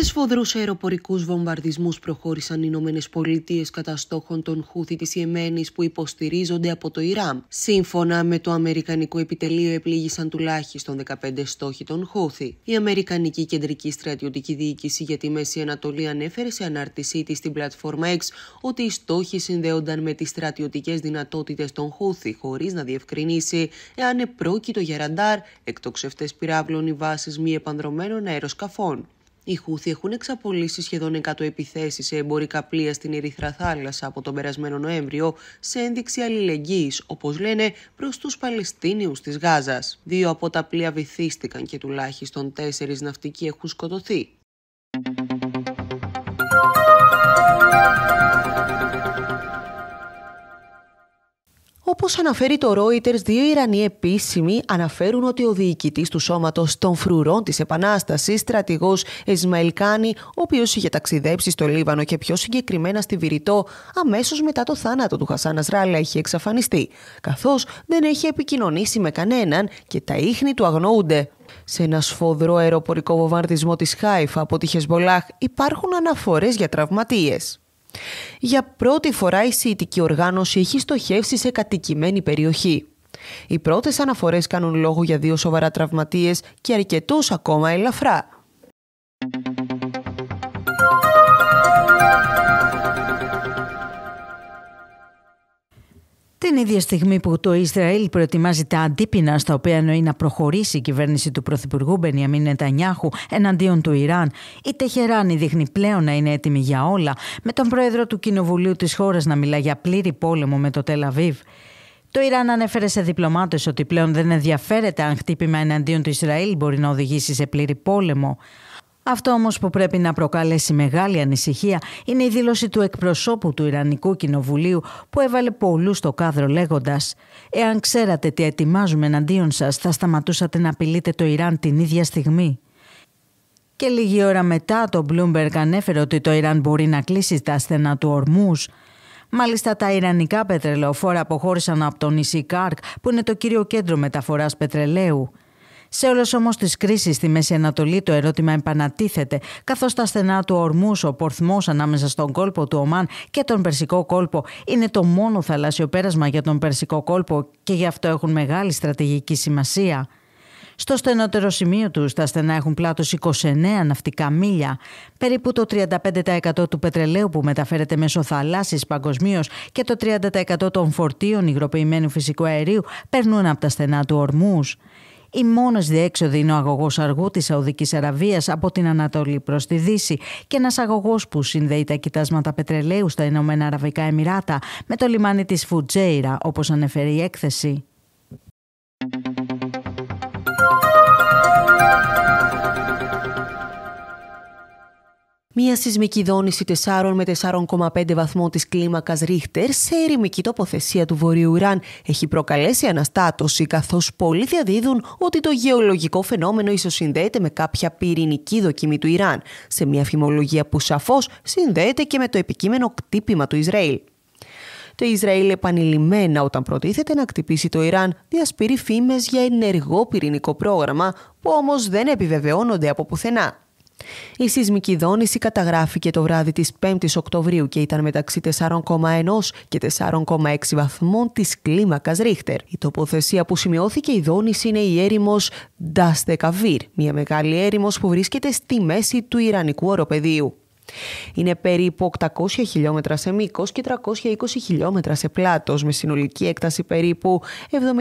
Σε σφοδρού αεροπορικούς βομβαρδισμούς προχώρησαν οι Ηνωμένες Πολιτείες κατά στόχων των Χούθη της Ιεμένης που υποστηρίζονται από το Ιράν. Σύμφωνα με το Αμερικανικό Επιτελείο επλήγησαν τουλάχιστον 15 στόχοι των Χούθη. Η Αμερικανική Κεντρική Στρατιωτική Διοίκηση για τη Μέση Ανατολή ανέφερε σε ανάρτησή της στην πλατφόρμα X ότι οι στόχοι συνδέονταν με τις στρατιωτικές δυνατότητες των Χούθη χωρίς να διευκρινίσει εάν επρόκειτο για ραντάρ, εκτοξευτές πυράβλων ή βάσεις μη επανδρομένων αεροσκαφών. Οι Χούθοι έχουν εξαπολύσει σχεδόν 100 επιθέσεις σε εμπορικά πλοία στην Ερυθρά Θάλασσα από τον περασμένο Νοέμβριο σε ένδειξη αλληλεγγύης, όπως λένε, προς τους Παλαιστίνιους της Γάζας. Δύο από τα πλοία βυθίστηκαν και τουλάχιστον τέσσερις ναυτικοί έχουν σκοτωθεί. Όπως αναφέρει το Reuters, δύο Ιρανοί επίσημοι αναφέρουν ότι ο διοικητής του σώματος των φρουρών της Επανάστασης, στρατηγός Ισμαήλ Κάνη, ο οποίος είχε ταξιδέψει στο Λίβανο και πιο συγκεκριμένα στη Βηρητό, αμέσως μετά το θάνατο του Χασάν Ασράλα, έχει εξαφανιστεί, καθώς δεν έχει επικοινωνήσει με κανέναν και τα ίχνη του αγνοούνται. Σε ένα σφοδρό αεροπορικό βομβαρδισμό της Χάιφα από τη Χεσμολάχ υπάρχουν αναφορές για τραυματίες. Για πρώτη φορά η σιητική οργάνωση έχει στοχεύσει σε κατοικημένη περιοχή. Οι πρώτες αναφορές κάνουν λόγο για δύο σοβαρά τραυματίες και αρκετούς ακόμα ελαφρά. Την ίδια στιγμή που το Ισραήλ προετοιμάζει τα αντίπεινα στα οποία εννοεί να προχωρήσει η κυβέρνηση του Πρωθυπουργού Μπενιαμίν Νετανιάχου εναντίον του Ιράν, η Τεχεράνη δείχνει πλέον να είναι έτοιμη για όλα, με τον πρόεδρο του Κοινοβουλίου της χώρας να μιλά για πλήρη πόλεμο με το Τελαβίβ. Το Ιράν ανέφερε σε διπλωμάτες ότι πλέον δεν ενδιαφέρεται αν χτύπημα εναντίον του Ισραήλ μπορεί να οδηγήσει σε πλήρη πόλεμο. Αυτό όμως που πρέπει να προκαλέσει μεγάλη ανησυχία είναι η δήλωση του εκπροσώπου του Ιρανικού Κοινοβουλίου που έβαλε πολλούς στο κάδρο λέγοντας «Εάν ξέρατε τι ετοιμάζουμε εναντίον σας θα σταματούσατε να απειλείτε το Ιράν την ίδια στιγμή». Και λίγη ώρα μετά το Bloomberg ανέφερε ότι το Ιράν μπορεί να κλείσει τα στενά του ορμούς. Μάλιστα τα Ιρανικά πετρελαιοφόρα αποχώρησαν από το νησί Κάρκ που είναι το κύριο κέντρο μεταφοράς πετρελαίου. Σε όλες όμως τις κρίσεις στη Μέση Ανατολή το ερώτημα επανατίθεται, καθώς τα στενά του ορμούς, ο πορθμός ανάμεσα στον κόλπο του Ομάν και τον Περσικό κόλπο, είναι το μόνο θαλάσσιο πέρασμα για τον Περσικό κόλπο και γι' αυτό έχουν μεγάλη στρατηγική σημασία. Στο στενότερο σημείο τους, τα στενά έχουν πλάτος 29 ναυτικά μίλια. Περίπου το 35% του πετρελαίου που μεταφέρεται μέσω θαλάσσης παγκοσμίως και το 30% των φορτίων υγροποιημένου φυσικού αερίου περνούν από τα στενά του ορμούς. Η μόνος διέξοδη είναι ο αγωγός αργού της Σαουδικής Αραβίας από την Ανατολή προς τη Δύση και ένας αγωγός που συνδέει τα κοιτάσματα πετρελαίου στα Ηνωμένα Αραβικά Εμμυράτα με το λιμάνι της Φουτζέιρα, όπως ανέφερε η έκθεση. Μία σεισμική δόνηση 4 με 4,5 βαθμών της κλίμακας Ρίχτερ σε ερημική τοποθεσία του Βορείου Ιράν έχει προκαλέσει αναστάτωση, καθώς πολλοί διαδίδουν ότι το γεωλογικό φαινόμενο ίσω συνδέεται με κάποια πυρηνική δοκιμή του Ιράν, σε μια φημολογία που σαφώς συνδέεται και με το επικείμενο κτύπημα του Ισραήλ. Το Ισραήλ επανειλημμένα όταν προτίθεται να κτυπήσει το Ιράν διασπείρει φήμες για ενεργό πυρηνικό πρόγραμμα που όμως δεν επιβεβαιώνονται από πουθενά. Η σεισμική δόνηση καταγράφηκε το βράδυ της 5ης Οκτωβρίου και ήταν μεταξύ 4,1 και 4,6 βαθμών της κλίμακας Ρίχτερ. Η τοποθεσία που σημειώθηκε η δόνηση είναι η έρημος Ντάστεκαβίρ, μια μεγάλη έρημος που βρίσκεται στη μέση του Ιρανικού οροπεδίου. Είναι περίπου 800 χιλιόμετρα σε μήκος και 320 χιλιόμετρα σε πλάτος με συνολική έκταση περίπου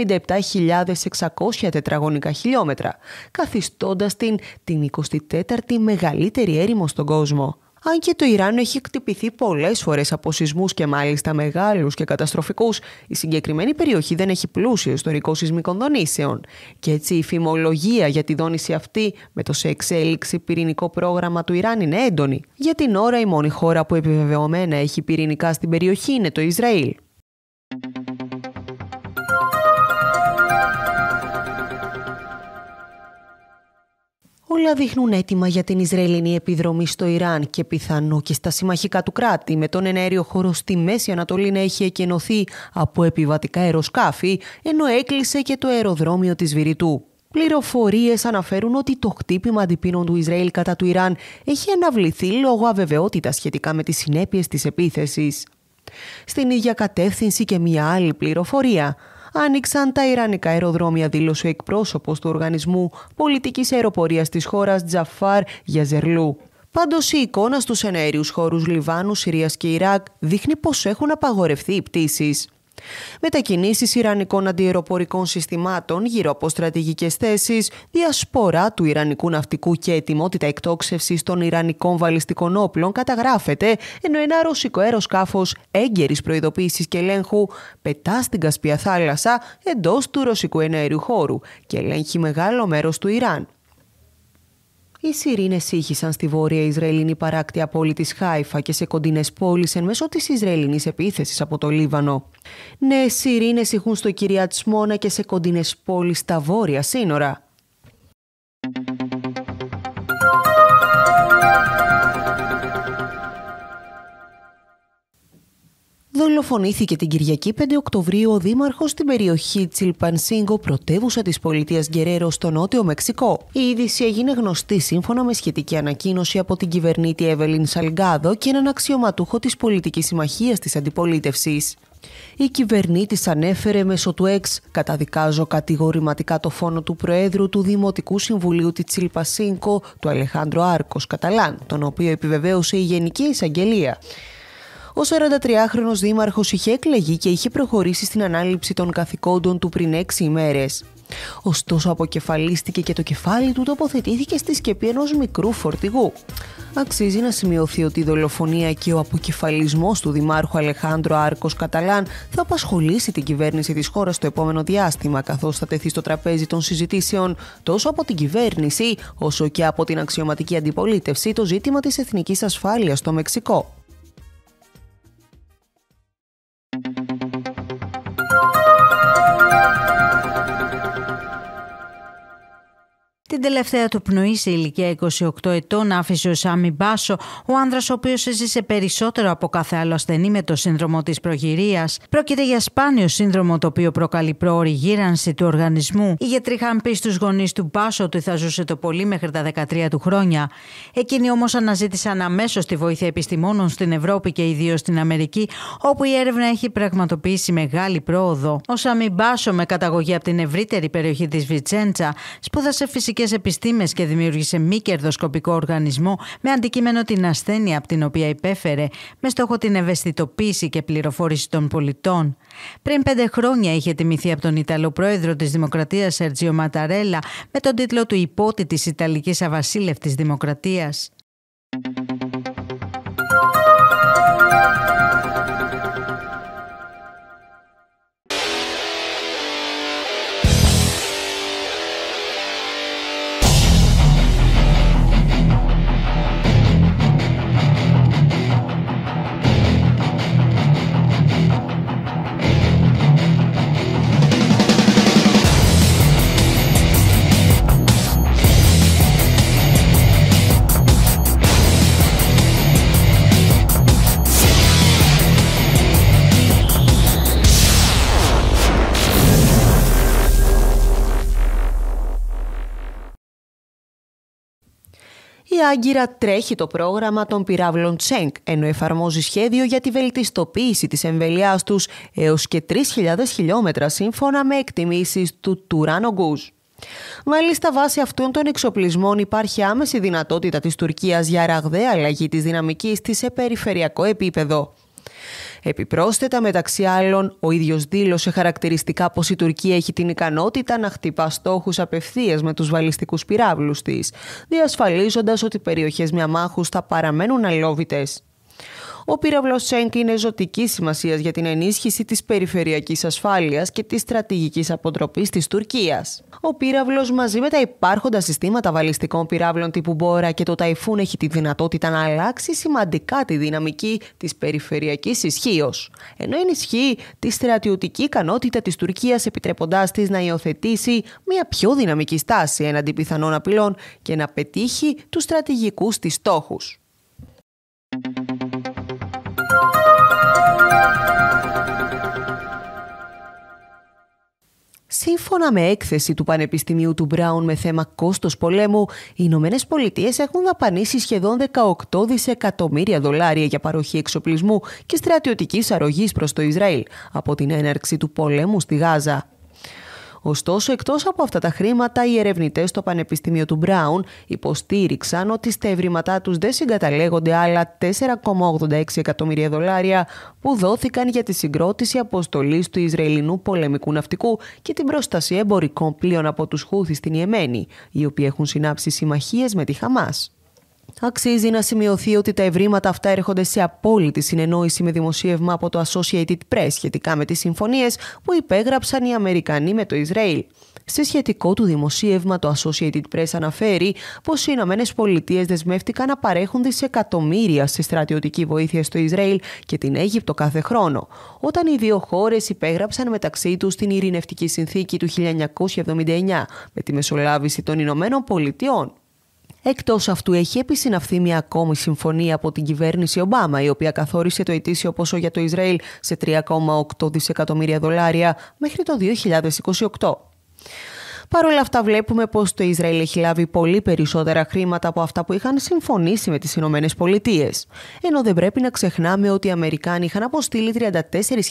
77.600 τετραγωνικά χιλιόμετρα, καθιστώντας την την 24η μεγαλύτερη έρημο στον κόσμο. Αν και το Ιράν έχει χτυπηθεί πολλές φορές από σεισμούς και μάλιστα μεγάλους και καταστροφικούς, η συγκεκριμένη περιοχή δεν έχει πλούσιο ιστορικό σεισμικών δονήσεων. Και έτσι η φημολογία για τη δόνηση αυτή με το σε εξέλιξη πυρηνικό πρόγραμμα του Ιράν είναι έντονη. Για την ώρα, η μόνη χώρα που επιβεβαιωμένα έχει πυρηνικά στην περιοχή είναι το Ισραήλ. Όλα δείχνουν έτοιμα για την Ισραηλινή επιδρομή στο Ιράν και πιθανό και στα συμμαχικά του κράτη, με τον ενέριο χώρο στη Μέση Ανατολή να έχει εκενωθεί από επιβατικά αεροσκάφη, ενώ έκλεισε και το αεροδρόμιο της Βηρητού. Πληροφορίες αναφέρουν ότι το χτύπημα αντιπίνων του Ισραήλ κατά του Ιράν έχει αναβληθεί λόγω αβεβαιότητας σχετικά με τις συνέπειες της επίθεσης. Στην ίδια κατεύθυνση και μια άλλη πληροφορία άνοιξαν τα Ιρανικά αεροδρόμια, δήλωσε ο εκπρόσωπος του Οργανισμού Πολιτικής Αεροπορίας της χώρας Τζαφάρ Γιαζερλού. Πάντως, η εικόνα στους εναέριους χώρους Λιβάνου, Συρίας και Ιράκ δείχνει πως έχουν απαγορευτεί οι πτήσεις. Μετακινήσεις Ιρανικών αντιεροπορικών συστημάτων γύρω από στρατηγικές θέσεις, διασπορά του Ιρανικού ναυτικού και ετοιμότητα εκτόξευσης των Ιρανικών βαλιστικών όπλων καταγράφεται, ενώ ένα ρωσικό αεροσκάφος έγκαιρης προειδοποίησης και ελέγχου πετά στην Κασπία θάλασσα εντός του ρωσικού εναέριου χώρου και ελέγχει μεγάλο μέρος του Ιράν. Οι Σιρήνες ήχησαν στη βόρεια Ισραηλινή παράκτη πόλη τη Χάιφα και σε κοντινές πόλεις εν μέσω της Ισραηλινής επίθεσης από το Λίβανο. Νέε ναι, Σιρήνες ηχούν στο Κυριατσμόνα και σε κοντινές πόλεις στα βόρεια σύνορα. Δολοφονήθηκε την Κυριακή 5 Οκτωβρίου ο Δήμαρχος στην περιοχή Τσιλπανσίγκο, πρωτεύουσα της πολιτείας Γκερέρο, στο νότιο Μεξικό. Η είδηση έγινε γνωστή σύμφωνα με σχετική ανακοίνωση από την κυβερνήτη Εύελιν Σαλγκάδο και έναν αξιωματούχο της πολιτικής συμμαχίας της αντιπολίτευσης. Η κυβερνήτη ανέφερε μέσω του ΕΞ «Καταδικάζω κατηγορηματικά το φόνο του Προέδρου του Δημοτικού Συμβουλίου της Τσιλπασίνκο, του Αλεχάνδρου Άρκος Καταλάν», τον οποίο επιβεβαίωσε η Γενική Εισαγγελία. Ο 43χρονο δήμαρχος είχε εκλεγεί και είχε προχωρήσει στην ανάληψη των καθηκόντων του πριν 6 ημέρες. Ωστόσο, αποκεφαλίστηκε και το κεφάλι του τοποθετήθηκε στη σκεπή ενός μικρού φορτηγού. Αξίζει να σημειωθεί ότι η δολοφονία και ο αποκεφαλισμός του Δημάρχου Αλεχάνδρο Άρκος Καταλάν θα απασχολήσει την κυβέρνηση της χώρας το επόμενο διάστημα, καθώς θα τεθεί στο τραπέζι των συζητήσεων τόσο από την κυβέρνηση όσο και από την αξιωματική αντιπολίτευση το ζήτημα της εθνικής ασφάλειας στο Μεξικό. Την τελευταία του πνοή σε ηλικία 28 ετών άφησε ο Σάμι Μπάσο, ο άνδρας ο οποίος έζησε περισσότερο από κάθε άλλο ασθενή με το σύνδρομο της προγυρίας. Πρόκειται για σπάνιο σύνδρομο το οποίο προκαλεί πρόορη γύρανση του οργανισμού. Οι γιατροί είχαν πει στους γονείς του Μπάσο ότι θα ζούσε το πολύ μέχρι τα 13 του χρόνια. Εκείνοι όμως αναζήτησαν αμέσως τη βοήθεια επιστημόνων στην Ευρώπη και ιδίως στην Αμερική, όπου η έρευνα έχει πραγματοποιήσει μεγάλη πρόοδο. Ο Σάμι Μπάσο, με καταγωγή από την ευρύτερη περιοχή της Βιτσέντσα, σπούδασε φυσικά κοινωνικέ επιστήμες και δημιούργησε μη κερδοσκοπικό οργανισμό με αντικείμενο την ασθένεια από την οποία υπέφερε, με στόχο την ευαισθητοποίηση και πληροφόρηση των πολιτών. Πριν πέντε χρόνια είχε τιμηθεί από τον Ιταλό πρόεδρο της Δημοκρατίας Σερτζιο Ματαρέλα με τον τίτλο του υπότιτη Ιταλικής Αβασίλευτης Δημοκρατίας. Η Άγκυρα τρέχει το πρόγραμμα των πυράβλων Τσέγκ, ενώ εφαρμόζει σχέδιο για τη βελτιστοποίηση της εμβελιάς τους έως και 3.000 χιλιόμετρα σύμφωνα με εκτιμήσεις του Τουράνο Γκουζ. Μάλιστα, βάσει αυτών των εξοπλισμών υπάρχει άμεση δυνατότητα της Τουρκίας για ραγδαία αλλαγή της δυναμικής της σε περιφερειακό επίπεδο. Επιπρόσθετα, μεταξύ άλλων, ο ίδιος δήλωσε χαρακτηριστικά πως η Τουρκία έχει την ικανότητα να χτυπά στόχους απευθείας με τους βαλιστικούς πυράβλους της, διασφαλίζοντας ότι περιοχές μια μάχους θα παραμένουν αλόβητες. Ο πύραυλο Σέγκ είναι ζωτική σημασίας για την ενίσχυση της περιφερειακής ασφάλειας και της στρατηγικής αποτροπής της Τουρκίας. Ο πύραυλος μαζί με τα υπάρχοντα συστήματα βαλιστικών πυράβλων τύπου Μπόρα και το Ταϊφούν έχει τη δυνατότητα να αλλάξει σημαντικά τη δυναμική της περιφερειακής ισχύως. Ενώ ενισχύει τη στρατιωτική ικανότητα της Τουρκίας, επιτρέποντάς της να υιοθετήσει μια πιο δυναμική στάση έναντι πιθανών απειλών και να πετύχει τους στρατηγικούς της στόχους. Σύμφωνα με έκθεση του Πανεπιστημίου του Μπράουν με θέμα κόστος πολέμου, οι Ηνωμένες Πολιτείες έχουν δαπανίσει σχεδόν 18 δισεκατομμύρια δολάρια για παροχή εξοπλισμού και στρατιωτικής αρρωγής προς το Ισραήλ από την έναρξη του πολέμου στη Γάζα. Ωστόσο, εκτός από αυτά τα χρήματα, οι ερευνητές στο Πανεπιστήμιο του Μπράουν υποστήριξαν ότι στα ευρήματά τους δεν συγκαταλέγονται άλλα 4,86 εκατομμύρια δολάρια που δόθηκαν για τη συγκρότηση αποστολής του Ισραηλινού πολεμικού ναυτικού και την προστασία εμπορικών πλοίων από τους Χούθης στην Ιεμένη, οι οποίοι έχουν συνάψει συμμαχίες με τη Χαμάς. Αξίζει να σημειωθεί ότι τα ευρήματα αυτά έρχονται σε απόλυτη συνεννόηση με δημοσίευμα από το Associated Press σχετικά με τις συμφωνίες που υπέγραψαν οι Αμερικανοί με το Ισραήλ. Σε σχετικό του δημοσίευμα, το Associated Press αναφέρει πως οι Ηνωμένες Πολιτείες δεσμεύτηκαν να παρέχουν δισεκατομμύρια στη στρατιωτική βοήθεια στο Ισραήλ και την Αίγυπτο κάθε χρόνο. Όταν οι δύο χώρες υπέγραψαν μεταξύ τους την ειρηνευτική συνθήκη του 1979 με τη μεσολάβηση των Ηνωμένων Πολιτειών. Εκτός αυτού έχει επισυναυθεί μια ακόμη συμφωνία από την κυβέρνηση Ομπάμα, η οποία καθόρισε το ετήσιο ποσό για το Ισραήλ σε 3,8 δισεκατομμύρια δολάρια μέχρι το 2028. Παρ' όλα αυτά βλέπουμε πως το Ισραήλ έχει λάβει πολύ περισσότερα χρήματα από αυτά που είχαν συμφωνήσει με τις Ηνωμένες Πολιτείες. Ενώ δεν πρέπει να ξεχνάμε ότι οι Αμερικάνοι είχαν αποστείλει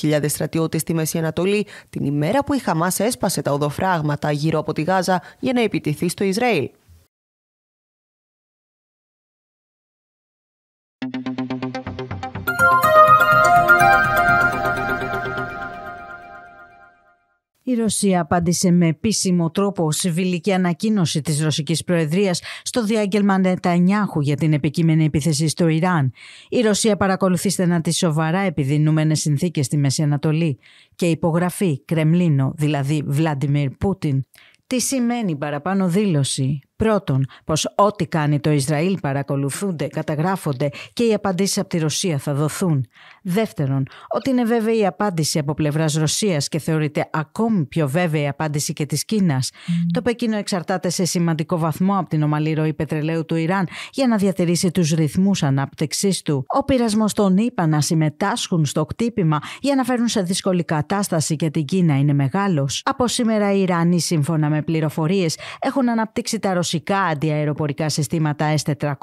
34.000 στρατιώτες στη Μέση Ανατολή την ημέρα που η Χαμάς έσπασε τα οδοφράγματα γύρω από τη Γάζα για να επιτηθεί στο Ισραήλ. Η Ρωσία απάντησε με επίσημο τρόπο σε βιλική ανακοίνωση της Ρωσικής Προεδρίας στο διάγγελμα Νετανιάχου για την επικείμενη επίθεση στο Ιράν. Η Ρωσία παρακολουθεί στενά τις σοβαρά επιδεινούμενες συνθήκες στη Μέση Ανατολή και υπογραφή Κρεμλίνο, δηλαδή Βλάντιμιρ Πούτιν. Τι σημαίνει παραπάνω δήλωση. Πρώτον, πως ό,τι κάνει το Ισραήλ παρακολουθούνται, καταγράφονται και οι απαντήσεις από τη Ρωσία θα δοθούν. Δεύτερον, ότι είναι βέβαιη η απάντηση από πλευράς Ρωσίας και θεωρείται ακόμη πιο βέβαιη η απάντηση και της Κίνας. Το Πεκίνο εξαρτάται σε σημαντικό βαθμό από την ομαλή ροή πετρελαίου του Ιράν για να διατηρήσει τους ρυθμούς ανάπτυξής του. Ο πειρασμός των ΗΠΑ να συμμετάσχουν στο κτύπημα για να φέρουν σε δύσκολη κατάσταση και την Κίνα είναι μεγάλος. Από σήμερα οι Ιρανοί, σύμφωνα με πληροφορίες, έχουν αναπτύξει τα ρωσικά αντιαεροπορικά συστήματα S-400,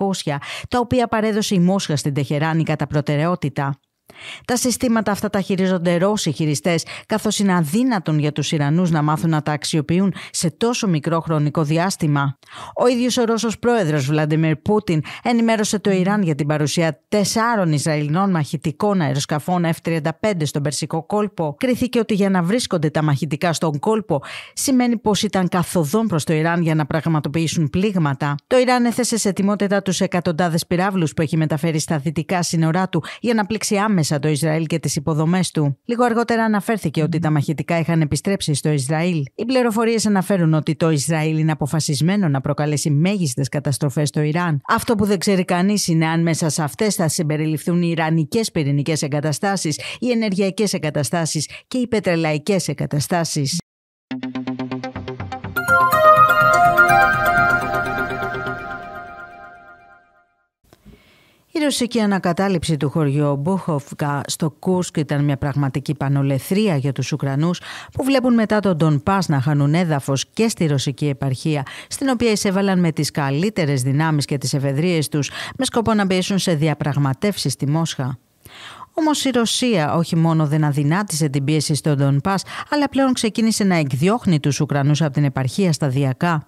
τα οποία παρέδωσε η Μόσχα στην Τεχεράνη κατά προτεραιότητα. Τα συστήματα αυτά τα χειρίζονται Ρώσοι χειριστές, καθώς είναι αδύνατον για τους Ιρανούς να μάθουν να τα αξιοποιούν σε τόσο μικρό χρονικό διάστημα. Ο ίδιος ο Ρώσος πρόεδρος Βλαντιμίρ Πούτιν ενημέρωσε το Ιράν για την παρουσία τεσσάρων Ισραηλινών μαχητικών αεροσκαφών F-35 στον Περσικό κόλπο. Κρίθηκε ότι για να βρίσκονται τα μαχητικά στον κόλπο σημαίνει πως ήταν καθοδόν προς το Ιράν για να πραγματοποιήσουν πλήγματα. Το Ιράν έθεσε σε τιμότητα τους εκατοντάδες πυράβλους που έχει μεταφέρει στα δυτικά σύνορά του για να πλήξει άμεσα άμεσα το Ισραήλ και τις υποδομές του. Λίγο αργότερα αναφέρθηκε ότι τα μαχητικά είχαν επιστρέψει στο Ισραήλ. Οι πληροφορίες αναφέρουν ότι το Ισραήλ είναι αποφασισμένο να προκαλέσει μέγιστες καταστροφές στο Ιράν. Αυτό που δεν ξέρει κανείς είναι αν μέσα σε αυτές θα συμπεριληφθούν οι Ιρανικές πυρηνικές εγκαταστάσεις, οι ενεργειακές εγκαταστάσεις και οι πετρελαϊκές εγκαταστάσεις. Η ρωσική ανακατάληψη του χωριού Μπόχοφκα στο Κούσκ ήταν μια πραγματική πανολεθρία για τους Ουκρανούς που βλέπουν μετά τον Τον Πάς να χάνουν έδαφος και στη ρωσική επαρχία στην οποία εισέβαλαν με τις καλύτερες δυνάμεις και τις ευεδρίες τους με σκοπό να πιέσουν σε διαπραγματεύσεις στη Μόσχα. Όμως η Ρωσία όχι μόνο δεν αδυνάτησε την πίεση στον Τον Πάς αλλά πλέον ξεκίνησε να εκδιώχνει τους Ουκρανούς από την επαρχία σταδιακά.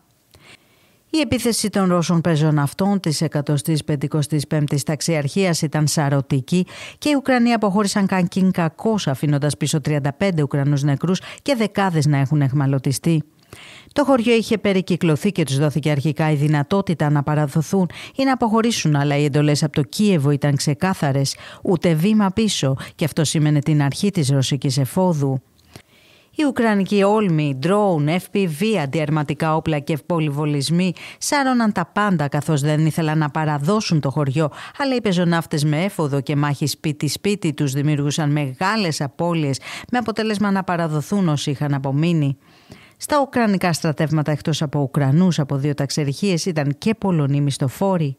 Η επίθεση των Ρώσων πεζών αυτών της 155 55η Ταξιαρχίας ήταν σαρωτική και οι Ουκρανοί αποχώρησαν κακήν κακώς αφήνοντας πίσω 35 ουκρανούς νεκρούς και δεκάδες να έχουν εχμαλωτιστεί. Το χωριό είχε περικυκλωθεί και τους δόθηκε αρχικά η δυνατότητα να παραδοθούν ή να αποχωρήσουν, αλλά οι εντολές από το Κίεβο ήταν ξεκάθαρες, ούτε βήμα πίσω και αυτό σήμαινε την αρχή της ρωσικής εφόδου. Οι Ουκρανική όλμη, ντρόουν, FPV, αντιερματικά όπλα και πολυβολισμοί σάρωναν τα πάντα καθώς δεν ήθελαν να παραδώσουν το χωριό, αλλά οι πεζοναύτες με έφοδο και μάχη σπίτι-σπίτι τους δημιούργουσαν μεγάλες απώλειες με αποτέλεσμα να παραδοθούν όσοι είχαν απομείνει. Στα Ουκρανικά στρατεύματα εκτός από ουκρανούς από δύο ταξερχίε, ήταν και Πολωνοί μισθοφόροι.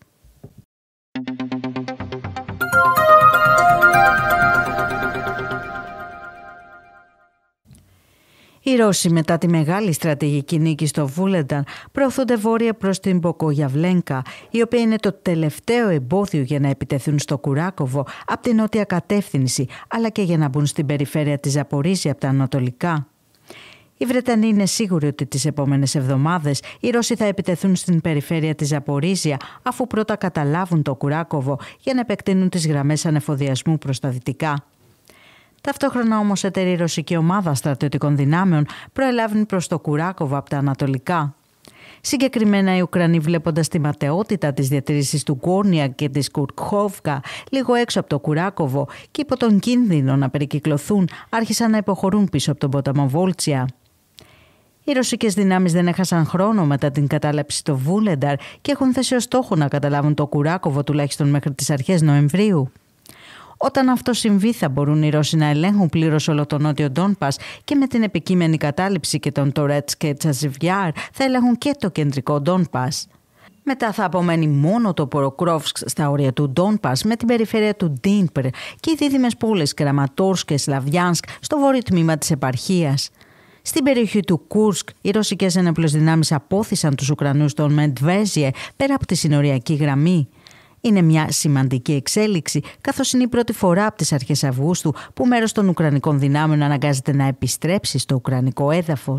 Οι Ρώσοι μετά τη μεγάλη στρατηγική νίκη στο Βούλενταν προωθούνται βόρεια προς την Ποκογιαβλένκα, η οποία είναι το τελευταίο εμπόδιο για να επιτεθούν στο Κουράκοβο από την νότια κατεύθυνση, αλλά και για να μπουν στην περιφέρεια της Ζαπορίζια από τα ανατολικά. Οι Βρετανοί είναι σίγουροι ότι τις επόμενες εβδομάδες οι Ρώσοι θα επιτεθούν στην περιφέρεια της Ζαπορίζια αφού πρώτα καταλάβουν το Κουράκοβο για να επεκτείνουν τις γραμμές ανεφοδιασμού προς τα δυτικά. Ταυτόχρονα όμως, εταιρή ρωσική ομάδα στρατιωτικών δυνάμεων προελάβει προς το Κουράκοβο από τα Ανατολικά. Συγκεκριμένα οι Ουκρανοί βλέποντας τη ματαιότητα της διατήρησης του Κόρνια και της Κουρκχόβκα λίγο έξω από το Κουράκοβο και υπό τον κίνδυνο να περικυκλωθούν, άρχισαν να υποχωρούν πίσω από τον ποταμό Βόλτσια. Οι ρωσικές δυνάμεις δεν έχασαν χρόνο μετά την κατάλαψη του Βούλενταρ και έχουν θέσει ως στόχο να καταλάβουν το Κουράκοβο τουλάχιστον μέχρι τις αρχές Νοεμβρίου. Όταν αυτό συμβεί, θα μπορούν οι Ρώσοι να ελέγχουν πλήρως όλο τον νότιο Ντόνπας και με την επικείμενη κατάληψη και των Τορέτ και Τσαζιβιάρ θα ελέγχουν και το κεντρικό Ντόνπας. Μετά θα απομένει μόνο το Ποροκρόφσκ στα όρια του Ντόνπας με την περιφέρεια του Ντίνπερ και οι δίδυμες πόλεις Κραματόρσκ και Σλαβιάνσκ στο βόρειο τμήμα της επαρχίας. Στην περιοχή του Κούρσκ, οι ρωσικές ενεπλέ δυνάμεις απόθυσαν τους Ουκρανούς των Μεντβέζιε πέρα από τη συνοριακή γραμμή είναι μια σημαντική εξέλιξη, καθώς είναι η πρώτη φορά από τις αρχές Αυγούστου που μέρος των Ουκρανικών δυνάμεων αναγκάζεται να επιστρέψει στο Ουκρανικό έδαφος.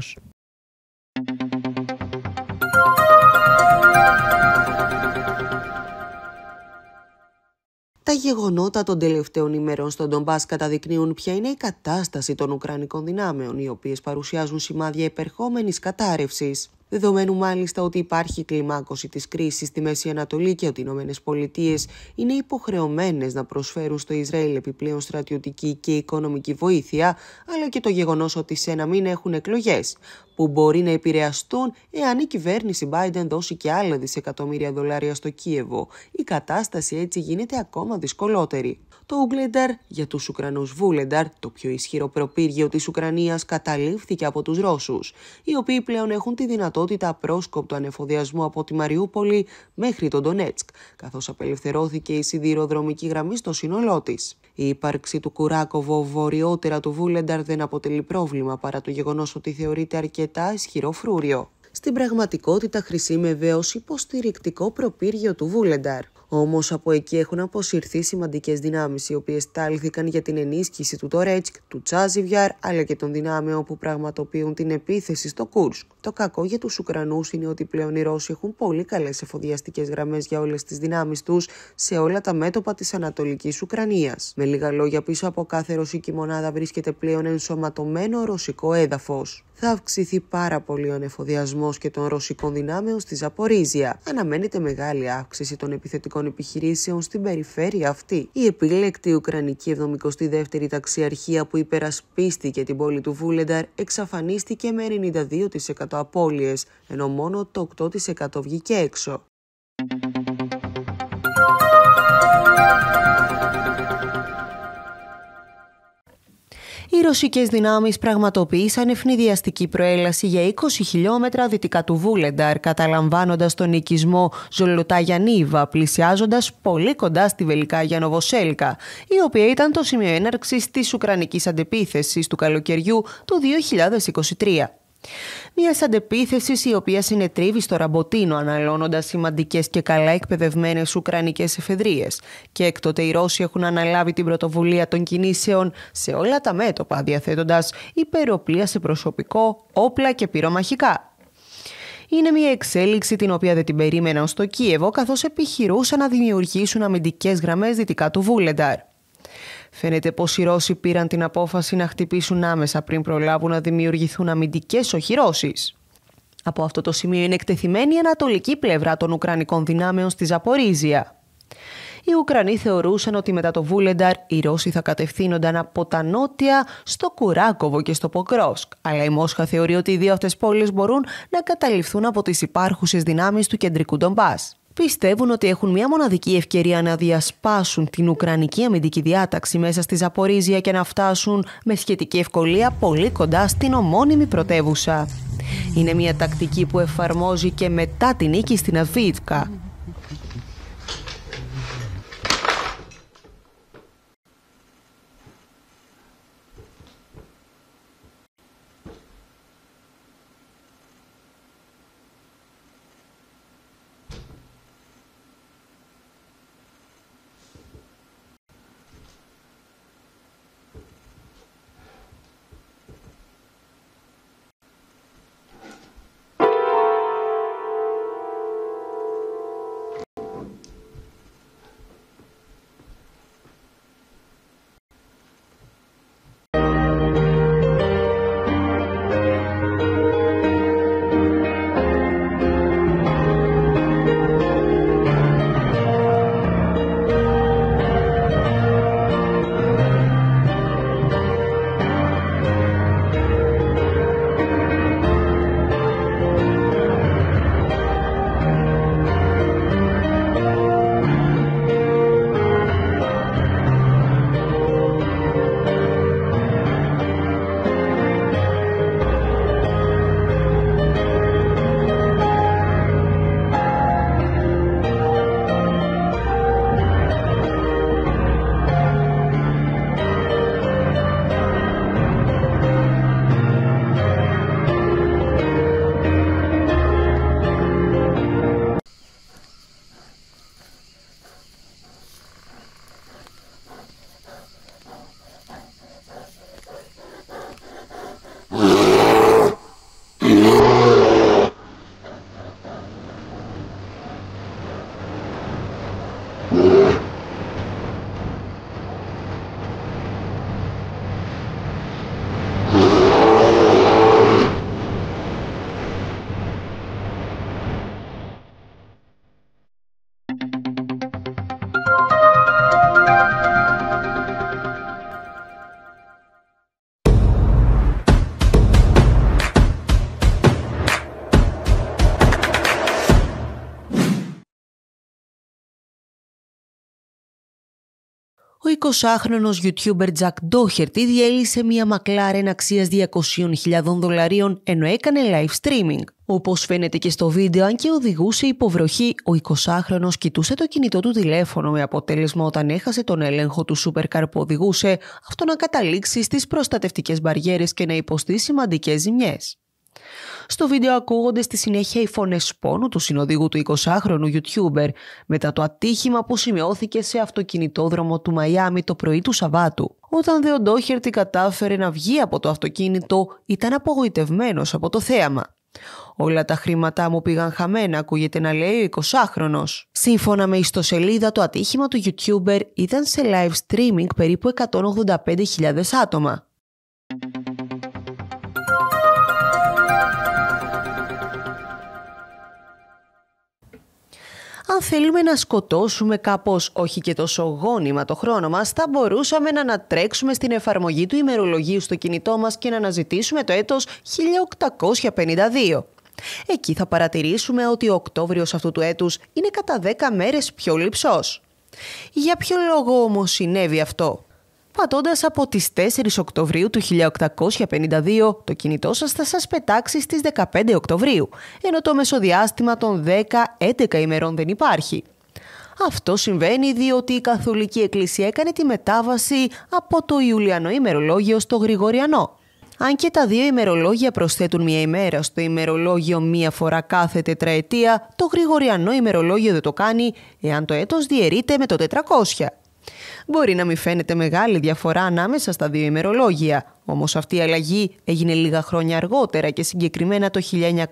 Τα γεγονότα των τελευταίων ημερών στον Ντομπάς καταδεικνύουν ποια είναι η κατάσταση των Ουκρανικών δυνάμεων, οι οποίες παρουσιάζουν σημάδια υπερχόμενη κατάρρευσης. Δεδομένου μάλιστα ότι υπάρχει κλιμάκωση της κρίσης στη Μέση Ανατολή και ότι οι Ηνωμένες Πολιτείες είναι υποχρεωμένες να προσφέρουν στο Ισραήλ επιπλέον στρατιωτική και οικονομική βοήθεια, αλλά και το γεγονός ότι σε ένα μήνα έχουν εκλογές, που μπορεί να επηρεαστούν εάν η κυβέρνηση Biden δώσει και άλλα δισεκατομμύρια δολάρια στο Κίεβο. Η κατάσταση έτσι γίνεται ακόμα δυσκολότερη. Το Ουγκλενταρ για τους Ουκρανούς Βούλενταρ, το πιο ισχυρό προπύργιο της Ουκρανίας, καταλήφθηκε από τους Ρώσους, οι οποίοι πλέον έχουν τη δυνατότητα δυνατότητα πρόσκοπτου ανεφοδιασμού από τη Μαριούπολη μέχρι τον Ντονέτσκ, καθώς απελευθερώθηκε η σιδηροδρομική γραμμή στο σύνολό της. Η ύπαρξη του Κουράκοβο βορειότερα του Βούλενταρ δεν αποτελεί πρόβλημα παρά το γεγονός ότι θεωρείται αρκετά ισχυρό φρούριο. Στην πραγματικότητα χρησιμεύε ως υποστηρικτικό προπύργιο του Βούλενταρ. Όμως από εκεί έχουν αποσυρθεί σημαντικές δυνάμεις, οι οποίες τάλθηκαν για την ενίσχυση του Τορέτσκ, του Τσάζιβιαρ αλλά και των δυνάμεων που πραγματοποιούν την επίθεση στο Κούρσκ. Το κακό για τους Ουκρανούς είναι ότι πλέον οι Ρώσοι έχουν πολύ καλές εφοδιαστικές γραμμές για όλες τις δυνάμεις τους σε όλα τα μέτωπα της Ανατολικής Ουκρανίας. Με λίγα λόγια, πίσω από κάθε ρωσική μονάδα βρίσκεται πλέον ενσωματωμένο ρωσικό έδαφος θα αυξηθεί πάρα πολύ ο ανεφοδιασμός και των ρωσικών δυνάμεων στη Ζαπορίζια. Αναμένεται μεγάλη αύξηση των επιθετικών επιχειρήσεων στην περιφέρεια αυτή. Η επιλέκτη Ουκρανική 72η Ταξιαρχία που υπερασπίστηκε την πόλη του Βούλενταρ εξαφανίστηκε με 92% απώλειες, ενώ μόνο το 8% βγήκε έξω. ρωσικές δυνάμεις πραγματοποίησαν ευνηδιαστική προέλαση για 20 χιλιόμετρα δυτικά του Βούλενταρ, καταλαμβάνοντας τον οικισμό Νίβα, πλησιάζοντας πολύ κοντά στη βελικά Γιανοβοσέλκα, η οποία ήταν το σημείο έναρξης της Ουκρανικής αντεπίθεσης του καλοκαιριού του 2023. Μια αντεπίθεση η οποία συνετρίβει στο Ραμποτίνο αναλώνοντας σημαντικές και καλά εκπαιδευμένες Ουκρανικές εφεδρείες. Και έκτοτε οι Ρώσοι έχουν αναλάβει την πρωτοβουλία των κινήσεων σε όλα τα μέτωπα, διαθέτοντας υπεροπλία σε προσωπικό, όπλα και πυρομαχικά. Είναι μια εξέλιξη την οποία δεν την περίμεναν στο Κίεβο, καθώς επιχειρούσαν να δημιουργήσουν αμυντικές γραμμές δυτικά του Βούλενταρ. Φαίνεται πως οι Ρώσοι πήραν την απόφαση να χτυπήσουν άμεσα πριν προλάβουν να δημιουργηθούν αμυντικές οχυρώσεις. Από αυτό το σημείο είναι εκτεθειμένη η ανατολική πλευρά των Ουκρανικών δυνάμεων στη Ζαπορίζια. Οι Ουκρανοί θεωρούσαν ότι μετά το Βούλενταρ οι Ρώσοι θα κατευθύνονταν από τα νότια στο Κουράκοβο και στο Ποκρόσκ. Αλλά η Μόσχα θεωρεί ότι οι δύο αυτές πόλεις μπορούν να καταληφθούν από τις υπάρχουσες δυνάμεις του κεντρικού Ντομπάς πιστεύουν ότι έχουν μια μοναδική ευκαιρία να διασπάσουν την Ουκρανική αμυντική διάταξη μέσα στη Ζαπορίζια και να φτάσουν με σχετική ευκολία πολύ κοντά στην ομώνυμη πρωτεύουσα. Είναι μια τακτική που εφαρμόζει και μετά την νίκη στην Αβίτκα. 20χρονος YouTuber Jack Doherty διέλυσε μία μακλάρεν αξίας 200.000 δολαρίων ενώ έκανε live streaming. Όπως φαίνεται και στο βίντεο, αν και οδηγούσε υποβροχή, ο 20χρονος κοιτούσε το κινητό του τηλέφωνο με αποτέλεσμα όταν έχασε τον έλεγχο του supercar που οδηγούσε, αυτό να καταλήξει στις προστατευτικές μπαριέρες και να υποστεί σημαντικές ζημιές. Στο βίντεο ακούγονται στη συνέχεια οι φωνές πόνου του συνοδηγού του 20χρονου YouTuber μετά το ατύχημα που σημειώθηκε σε αυτοκινητόδρομο του Μαϊάμι το πρωί του Σαββάτου. Όταν δε κατάφερε να βγει από το αυτοκίνητο, ήταν απογοητευμένος από το θέαμα. Όλα τα χρήματά μου πήγαν χαμένα, ακούγεται να λέει ο 20χρονο. Σύμφωνα με ιστοσελίδα, το ατύχημα του YouTuber ήταν σε live streaming περίπου 185.000 άτομα. αν θέλουμε να σκοτώσουμε κάπως όχι και τόσο γόνιμα το χρόνο μας, θα μπορούσαμε να ανατρέξουμε στην εφαρμογή του ημερολογίου στο κινητό μας και να αναζητήσουμε το έτος 1852. Εκεί θα παρατηρήσουμε ότι ο Οκτώβριος αυτού του έτους είναι κατά 10 μέρες πιο λυψός. Για ποιο λόγο όμως συνέβη αυτό πατώντας από τις 4 Οκτωβρίου του 1852 το κινητό σας θα σας πετάξει στις 15 Οκτωβρίου, ενώ το μεσοδιάστημα των 10-11 ημερών δεν υπάρχει. Αυτό συμβαίνει διότι η Καθολική Εκκλησία έκανε τη μετάβαση από το Ιουλιανό ημερολόγιο στο Γρηγοριανό. Αν και τα δύο ημερολόγια προσθέτουν μία ημέρα στο ημερολόγιο μία φορά κάθε τετραετία, το Γρηγοριανό ημερολόγιο δεν το κάνει εάν το έτος διαιρείται με το 400. Μπορεί να μην φαίνεται μεγάλη διαφορά ανάμεσα στα δύο ημερολόγια, Όμως αυτή η αλλαγή έγινε λίγα χρόνια αργότερα και συγκεκριμένα το 1935.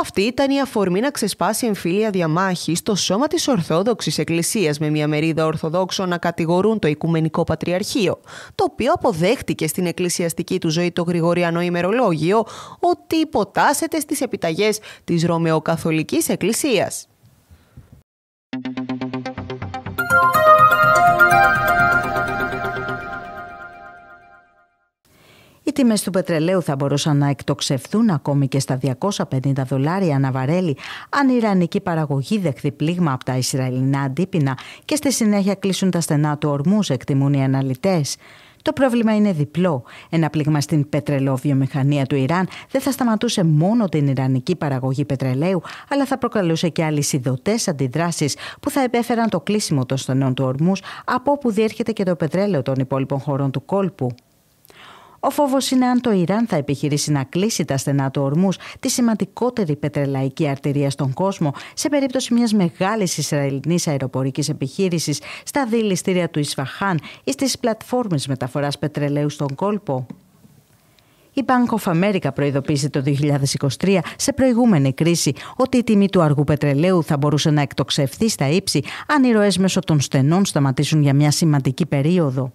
Αυτή ήταν η αφορμή να ξεσπάσει εμφύλια διαμάχη στο σώμα της Ορθόδοξης Εκκλησίας με μια μερίδα Ορθοδόξων να κατηγορούν το Οικουμενικό Πατριαρχείο, το οποίο αποδέχτηκε στην εκκλησιαστική του ζωή το Γρηγοριανό ημερολόγιο ότι υποτάσσεται στις επιταγές της Ρωμαιοκαθολικής Εκκλησίας. τιμές του πετρελαίου θα μπορούσαν να εκτοξευθούν ακόμη και στα 250 δολάρια αναβαρέλι αν η Ιρανική παραγωγή δεχθεί πλήγμα από τα Ισραηλινά αντίπεινα και στη συνέχεια κλείσουν τα στενά του ορμούς εκτιμούν οι αναλυτές. Το πρόβλημα είναι διπλό. Ένα πλήγμα στην πετρελαιοβιομηχανία του Ιράν δεν θα σταματούσε μόνο την Ιρανική παραγωγή πετρελαίου, αλλά θα προκαλούσε και αλυσιδωτέ αντιδράσεις που θα επέφεραν το κλείσιμο των στενών του ορμούς από όπου διέρχεται και το πετρέλαιο των υπόλοιπων χωρών του κόλπου. Ο φόβος είναι αν το Ιράν θα επιχειρήσει να κλείσει τα στενά του ορμούς, τη σημαντικότερη πετρελαϊκή αρτηρία στον κόσμο, σε περίπτωση μιας μεγάλης Ισραηλινής αεροπορικής επιχείρησης στα δηληστήρια του Ισφαχάν ή στις πλατφόρμες μεταφοράς πετρελαίου στον κόλπο. Η Bank of America προειδοποίησε το 2023 σε προηγούμενη κρίση ότι η τιμή του αργού πετρελαίου θα μπορούσε να εκτοξευθεί στα ύψη αν οι ροές μέσω των στενών σταματήσουν για μια σημαντική περίοδο.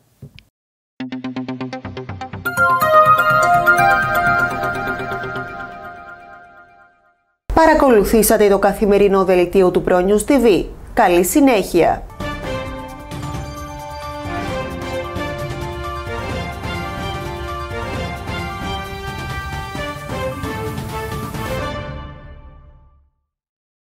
Παρακολουθήσατε το καθημερινό δελτίο του Pro TV. Καλή συνέχεια!